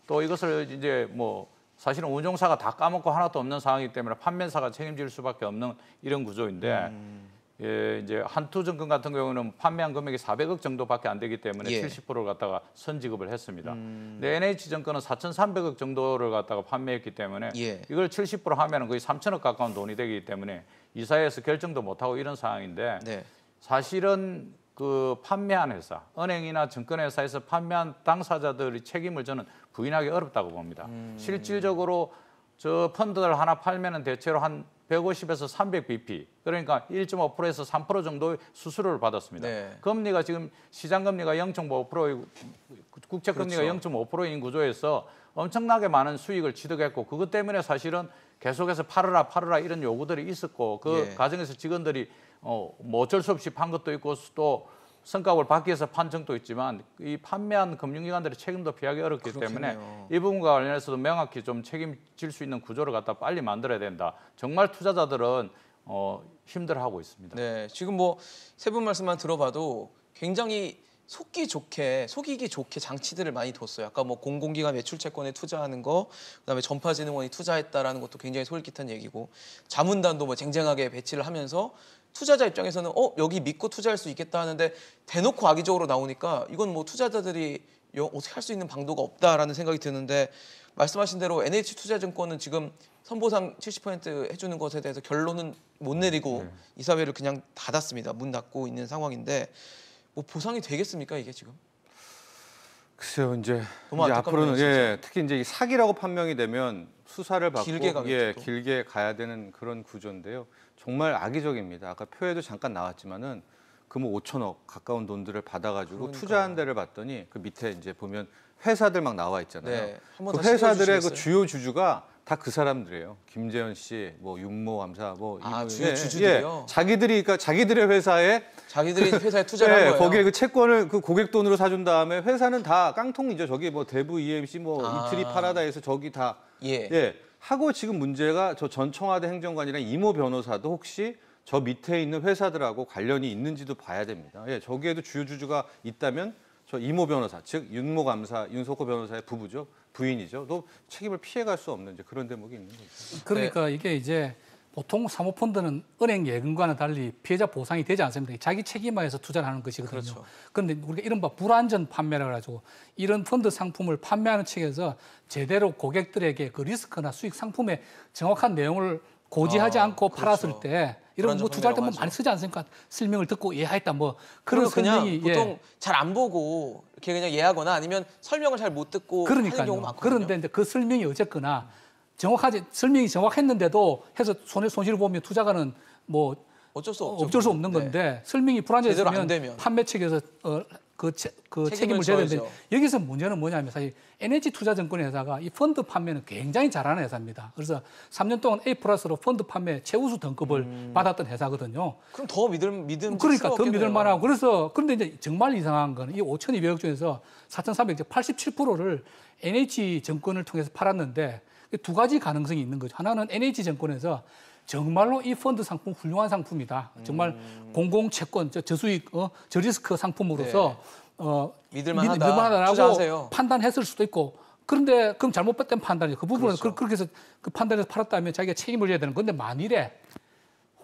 또 이것을 이제 뭐 사실은 운용사가 다 까먹고 하나도 없는 상황이기 때문에 판매사가 책임질 수밖에 없는 이런 구조인데 음. 예, 이제 한투 증권 같은 경우는 판매한 금액이 400억 정도밖에 안 되기 때문에 예. 70%를 갖다가 선지급을 했습니다. 음. 근데 NH 증권은 4,300억 정도를 갖다가 판매했기 때문에 예. 이걸 70% 하면은 거의 3천억 가까운 돈이 되기 때문에 이사회에서 결정도 못 하고 이런 상황인데 네. 사실은 그 판매한 회사, 은행이나 증권회사에서 판매한 당사자들의 책임을 저는 부인하기 어렵다고 봅니다. 음. 실질적으로 저 펀드를 하나 팔면은 대체로 한 150에서 300bp 그러니까 1.5%에서 3% 정도의 수수료를 받았습니다. 네. 금리가 지금 시장 금리가 0.5% 국채 금리가 그렇죠. 0.5%인 구조에서 엄청나게 많은 수익을 취득했고 그것 때문에 사실은 계속해서 팔으라 팔으라 이런 요구들이 있었고 그 예. 가정에서 직원들이 어, 뭐 어쩔 수 없이 판 것도 있고 또 성과물 위해서 판정도 있지만 이 판매한 금융기관들의 책임도 피하기 어렵기 그렇겠요 때문에 이 부분과 관련해서도 명확히 좀 책임질 수 있는 구조를 갖다 빨리 만들어야 된다. 정말 투자자들은 어, 힘들어하고 있습니다. 네, 지금 뭐 세 분 말씀만 들어봐도 굉장히 속기 좋게 속이기 좋게 장치들을 많이 뒀어요. 아까 뭐 공공기관 매출 채권에 투자하는 거, 그다음에 전파진흥원이 투자했다라는 것도 굉장히 솔깃한 얘기고 자문단도 뭐 쟁쟁하게 배치를 하면서 투자자 입장에서는 어 여기 믿고 투자할 수 있겠다 하는데 대놓고 악의적으로 나오니까 이건 뭐 투자자들이 어떻게 할 수 있는 방도가 없다라는 생각이 드는데 말씀하신 대로 NH 투자증권은 지금 선보상 70% 해주는 것에 대해서 결론은 못 내리고 네. 이사회를 그냥 닫았습니다. 문 닫고 있는 상황인데 뭐 보상이 되겠습니까 이게 지금? 글쎄요 이제, 이제 앞으로는 예, 특히 이제 사기라고 판명이 되면 수사를 받고 길게 예, 길게 가야 되는 그런 구조인데요. 정말 악의적입니다. 아까 표에도 잠깐 나왔지만은 금뭐 5천억 가까운 돈들을 받아가지고 그러니까 투자한 데를 봤더니 그 밑에 이제 보면 회사들 막 나와 있잖아요. 네, 그 회사들의 그 주요 주주가 다 그 사람들이에요. 김재현 씨, 뭐 윤모 감사, 뭐 아, 뭐 주요 예, 예. 주주들이요. 예, 자기들이 그러니까 자기들의 회사에 자기들이 그, 회사에 투자를 예, 거예요. 거기에 그 채권을 그 고객 돈으로 사준 다음에 회사는 다 깡통이죠. 저기 뭐 대부 EMC, 뭐 아. 이트리 파라다에서 저기 다 예. 예. 하고 지금 문제가 저 전 청와대 행정관이랑 이모 변호사도 혹시 저 밑에 있는 회사들하고 관련이 있는지도 봐야 됩니다. 예, 저기에도 주주주가 요 있다면 저 이모 변호사, 즉 윤모 감사, 윤석호 변호사의 부부죠. 부인이죠. 또 책임을 피해갈 수 없는 이제 그런 대목이 있는 거죠. 그러니까 네. 이게 이제 보통 사모펀드는 은행 예금과는 달리 피해자 보상이 되지 않습니다. 자기 책임하에서 투자를 하는 것이거든요. 그렇죠. 그런데 우리가 이른바 불안전 판매라고 해가지고 이런 펀드 상품을 판매하는 측에서 제대로 고객들에게 그 리스크나 수익 상품의 정확한 내용을 고지하지 아, 않고 그렇죠. 팔았을 때 이런 뭐 투자할 때 뭐 많이 쓰지 않습니까? 설명을 듣고 예하했다 뭐 그런 그냥 설명이 예. 보통 예. 잘안 보고 이렇게 그냥 예하거나 아니면 설명을 잘 못 듣고 그러니까요. 하는 경우 많거든요. 그런데 이제 그 설명이 어쨌거나 음. 정확하지 설명이 정확했는데도 해서 손해 손실을 보면 투자가는 뭐 어쩔 수 없죠. 어쩔 수 없는 네. 건데 설명이 불안정해지면 판매 측에서 어, 그, 채, 그 책임을, 책임을 져야 되는데 여기서 문제는 뭐냐면 사실 에 NH 투자증권 회사가 이 펀드 판매는 굉장히 잘하는 회사입니다. 그래서 3년 동안 A 플러스로 펀드 판매 최우수 등급을 음. 받았던 회사거든요. 그럼 더 믿을 믿음 그러니까 더 믿을 만하고 그래서 그런데 이제 정말 이상한 거는 이 5,200억 중에서 4,387%를 NH 증권을 통해서 팔았는데 두 가지 가능성이 있는 거죠. 하나는 NH 정권에서 정말로 이 펀드 상품 훌륭한 상품이다. 정말 음... 공공 채권 저수익 어, 저리스크 상품으로서 네. 어, 믿을만하다. 믿을만하다라고 판단했을 수도 있고 그런데 그럼 잘못된 판단이죠. 그 부분은 그렇죠. 그, 렇게 해서 그 판단해서 팔았다면 자기가 책임을 져야 되는 건데 만일에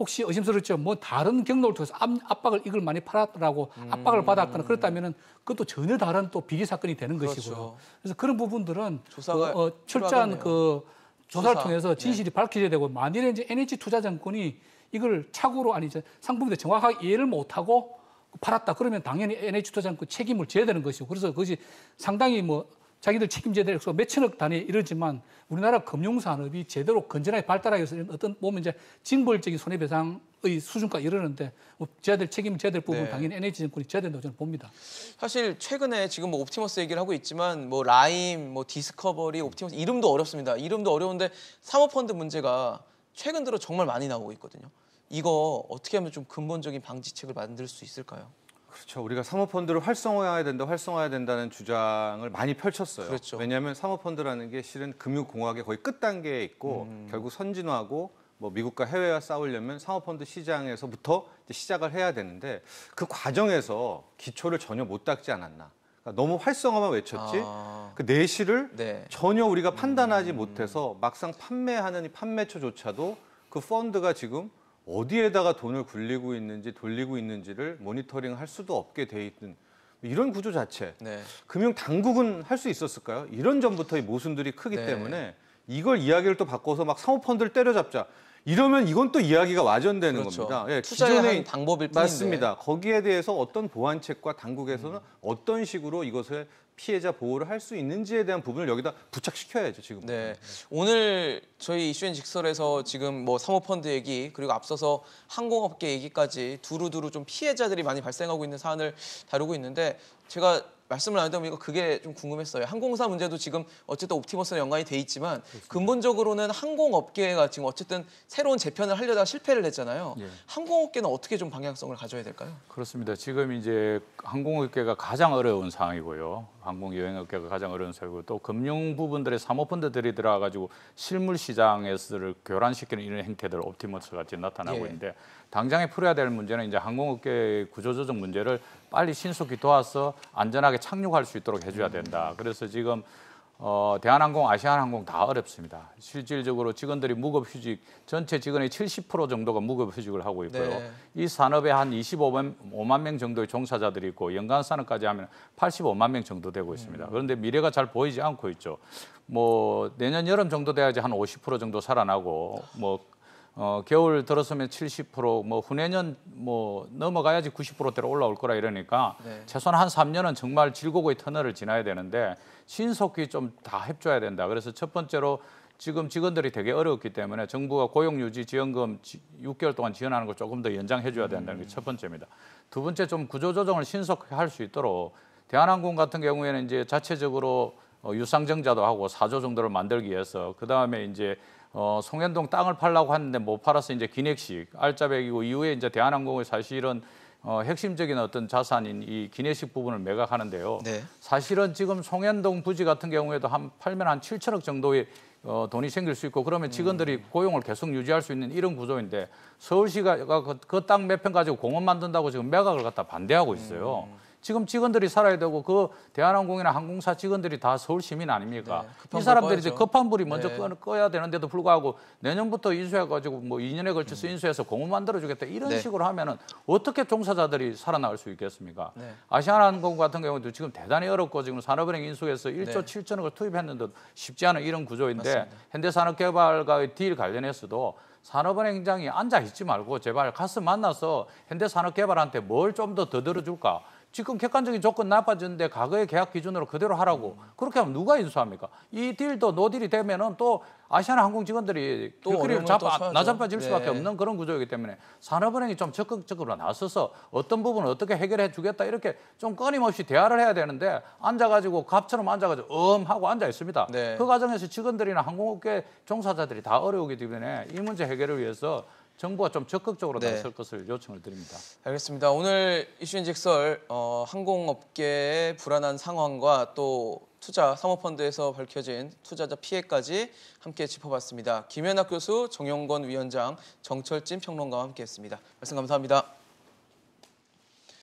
혹시 의심스럽죠. 뭐 다른 경로를 통해서 압박을 이걸 많이 팔았더라고 음. 압박을 받았거나 그렇다면은 그것도 전혀 다른 또 비리 사건이 되는 그렇죠. 것이고요. 그래서 그런 부분들은 조사가 어, 어, 철저한 그 조사를 조사. 통해서 네. 진실이 네. 밝혀져야 되고 만일에 이제 NH 투자증권이 이걸 착오로 아니 이 상품에 정확하게 이해를 못하고 팔았다 그러면 당연히 NH 투자증권 책임을 져야 되는 것이고 그래서 그것이 상당히 뭐 자기들 책임져야 될 액수가 몇천억 단위 이러지만 우리나라 금융산업이 제대로 건전하게 발달하여서 어떤 보면 이제 징벌적인 손해배상의 수준까지 이르는데 뭐 져야 될 책임, 져야 될 부분 네. 당연히 NH증권이 져야 된다고 저는 봅니다. 사실 최근에 지금 뭐 옵티머스 얘기를 하고 있지만 뭐 라임, 뭐 디스커버리, 옵티머스 이름도 어렵습니다. 이름도 어려운데 사모펀드 문제가 최근 들어 정말 많이 나오고 있거든요. 이거 어떻게 하면 좀 근본적인 방지책을 만들 수 있을까요? 그렇죠. 우리가 사모펀드를 활성화해야 된다, 활성화해야 된다는 주장을 많이 펼쳤어요. 그렇죠. 왜냐하면 사모펀드라는 게 실은 금융공학의 거의 끝 단계에 있고 음. 결국 선진화하고 뭐 미국과 해외와 싸우려면 사모펀드 시장에서부터 시작을 해야 되는데 그 과정에서 기초를 전혀 못 닦지 않았나. 그러니까 너무 활성화만 외쳤지 아... 그 내실을 네. 전혀 우리가 판단하지 음... 못해서 막상 판매하느니 판매처조차도 그 펀드가 지금 어디에다가 돈을 굴리고 있는지 돌리고 있는지를 모니터링 할 수도 없게 돼 있는 이런 구조 자체 네. 금융 당국은 할 수 있었을까요? 이런 점부터의 모순들이 크기 네. 때문에 이걸 이야기를 또 바꿔서 막 사모펀드를 때려잡자 이러면 이건 또 이야기가 와전되는 그렇죠. 겁니다. 예, 투자의 기존의 방법일 뿐인데. 맞습니다. 거기에 대해서 어떤 보완책과 당국에서는 음. 어떤 식으로 이것을 피해자 보호를 할 수 있는지에 대한 부분을 여기다 부착시켜야죠 지금. 네. 오늘 저희 이슈엔 직설에서 지금 뭐 사모펀드 얘기 그리고 앞서서 항공업계 얘기까지 두루두루 좀 피해자들이 많이 발생하고 있는 사안을 다루고 있는데 제가 말씀을 나누다 보니까 그게 좀 궁금했어요. 항공사 문제도 지금 어쨌든 옵티머스랑 연관이 돼 있지만 그렇습니다. 근본적으로는 항공업계가 지금 어쨌든 새로운 재편을 하려다 실패를 했잖아요. 예. 항공업계는 어떻게 좀 방향성을 가져야 될까요? 그렇습니다. 지금 이제 항공업계가 가장 어려운 상황이고요. 항공 여행업계가 가장 어려운 상황이고 또 금융 부분들의 사모펀드들이 들어와가지고 실물 시장에서를 교란시키는 이런 행태들 옵티머스 같이 나타나고 예. 있는데 당장에 풀어야 될 문제는 이제 항공업계 구조조정 문제를 빨리 신속히 도와서 안전하게 착륙할 수 있도록 해줘야 된다. 그래서 지금 어, 대한항공, 아시아항공 다 어렵습니다. 실질적으로 직원들이 무급휴직, 전체 직원의 70% 정도가 무급휴직을 하고 있고요. 네. 이 산업에 한 25만 5만 명 정도의 종사자들이 있고 연간 산업까지 하면 85만 명 정도 되고 있습니다. 음. 그런데 미래가 잘 보이지 않고 있죠. 뭐 내년 여름 정도 돼야지 한 50% 정도 살아나고 뭐 어, 겨울 들어서면 70%뭐 후내년 뭐 넘어가야지 90%대로 올라올 거라 이러니까 네. 최소한 한 3년은 정말 질고의 터널을 지나야 되는데 신속히 좀다 해줘야 된다. 그래서 첫 번째로 지금 직원들이 되게 어렵기 때문에 정부가 고용유지 지원금 6개월 동안 지원하는 걸 조금 더 연장해줘야 된다는 게첫 음. 번째입니다. 두 번째 좀 구조조정을 신속히 할 수 있도록 대한항공 같은 경우에는 이제 자체적으로 어, 유상증자도 하고 사조 정도를 만들기 위해서 그 다음에 이제 어, 송현동 땅을 팔라고 하는데 못 팔아서 이제 기내식 알짜배기고 이후에 이제 대한항공의 사실은 어, 핵심적인 어떤 자산인 이 기내식 부분을 매각하는데요. 네. 사실은 지금 송현동 부지 같은 경우에도 한 팔면 한 7천억 정도의 어, 돈이 생길 수 있고 그러면 직원들이 음. 고용을 계속 유지할 수 있는 이런 구조인데 서울시가 그 땅 몇평 그 가지고 공원 만든다고 지금 매각을 갖다 반대하고 있어요. 음. 지금 직원들이 살아야 되고 그 대한항공이나 항공사 직원들이 다 서울 시민 아닙니까? 네, 이 사람들이 이제 급한 불이 먼저 네. 꺼야 되는데도 불구하고 내년부터 인수해가지고 뭐 2년에 걸쳐서 음. 인수해서 공원 만들어주겠다 이런 네. 식으로 하면은 어떻게 종사자들이 살아나갈 수 있겠습니까? 네. 아시아나항공 같은 경우도 지금 대단히 어렵고 지금 산업은행 인수해서 1조 7천억을 투입했는데 쉽지 않은 이런 구조인데 현대산업개발과의 딜 관련해서도 산업은행장이 앉아 있지 말고 제발 가서 만나서 현대산업개발한테 뭘 좀 더 더 들어줄까? 지금 객관적인 조건 나빠지는데 과거의 계약 기준으로 그대로 하라고 음. 그렇게 하면 누가 인수합니까? 이 딜도 노딜이 되면은 또 아시아나 항공 직원들이 또그리를 나잡아질 수밖에 네. 없는 그런 구조이기 때문에 산업은행이 좀 적극적으로 나서서 어떤 부분을 어떻게 해결해 주겠다 이렇게 좀 끊임없이 대화를 해야 되는데 앉아가지고 갑처럼 앉아가지고 엄 하고 앉아 있습니다. 네. 그 과정에서 직원들이나 항공업계 종사자들이 다 어려우기 때문에 이 문제 해결을 위해서 정부가 좀 적극적으로 네. 나설 것을 요청을 드립니다. 알겠습니다. 오늘 이슈인직설 어, 항공업계의 불안한 상황과 또 투자 사모펀드에서 밝혀진 투자자 피해까지 함께 짚어봤습니다. 김현학 교수, 정용건 위원장, 정철진 평론가와 함께했습니다. 말씀 감사합니다.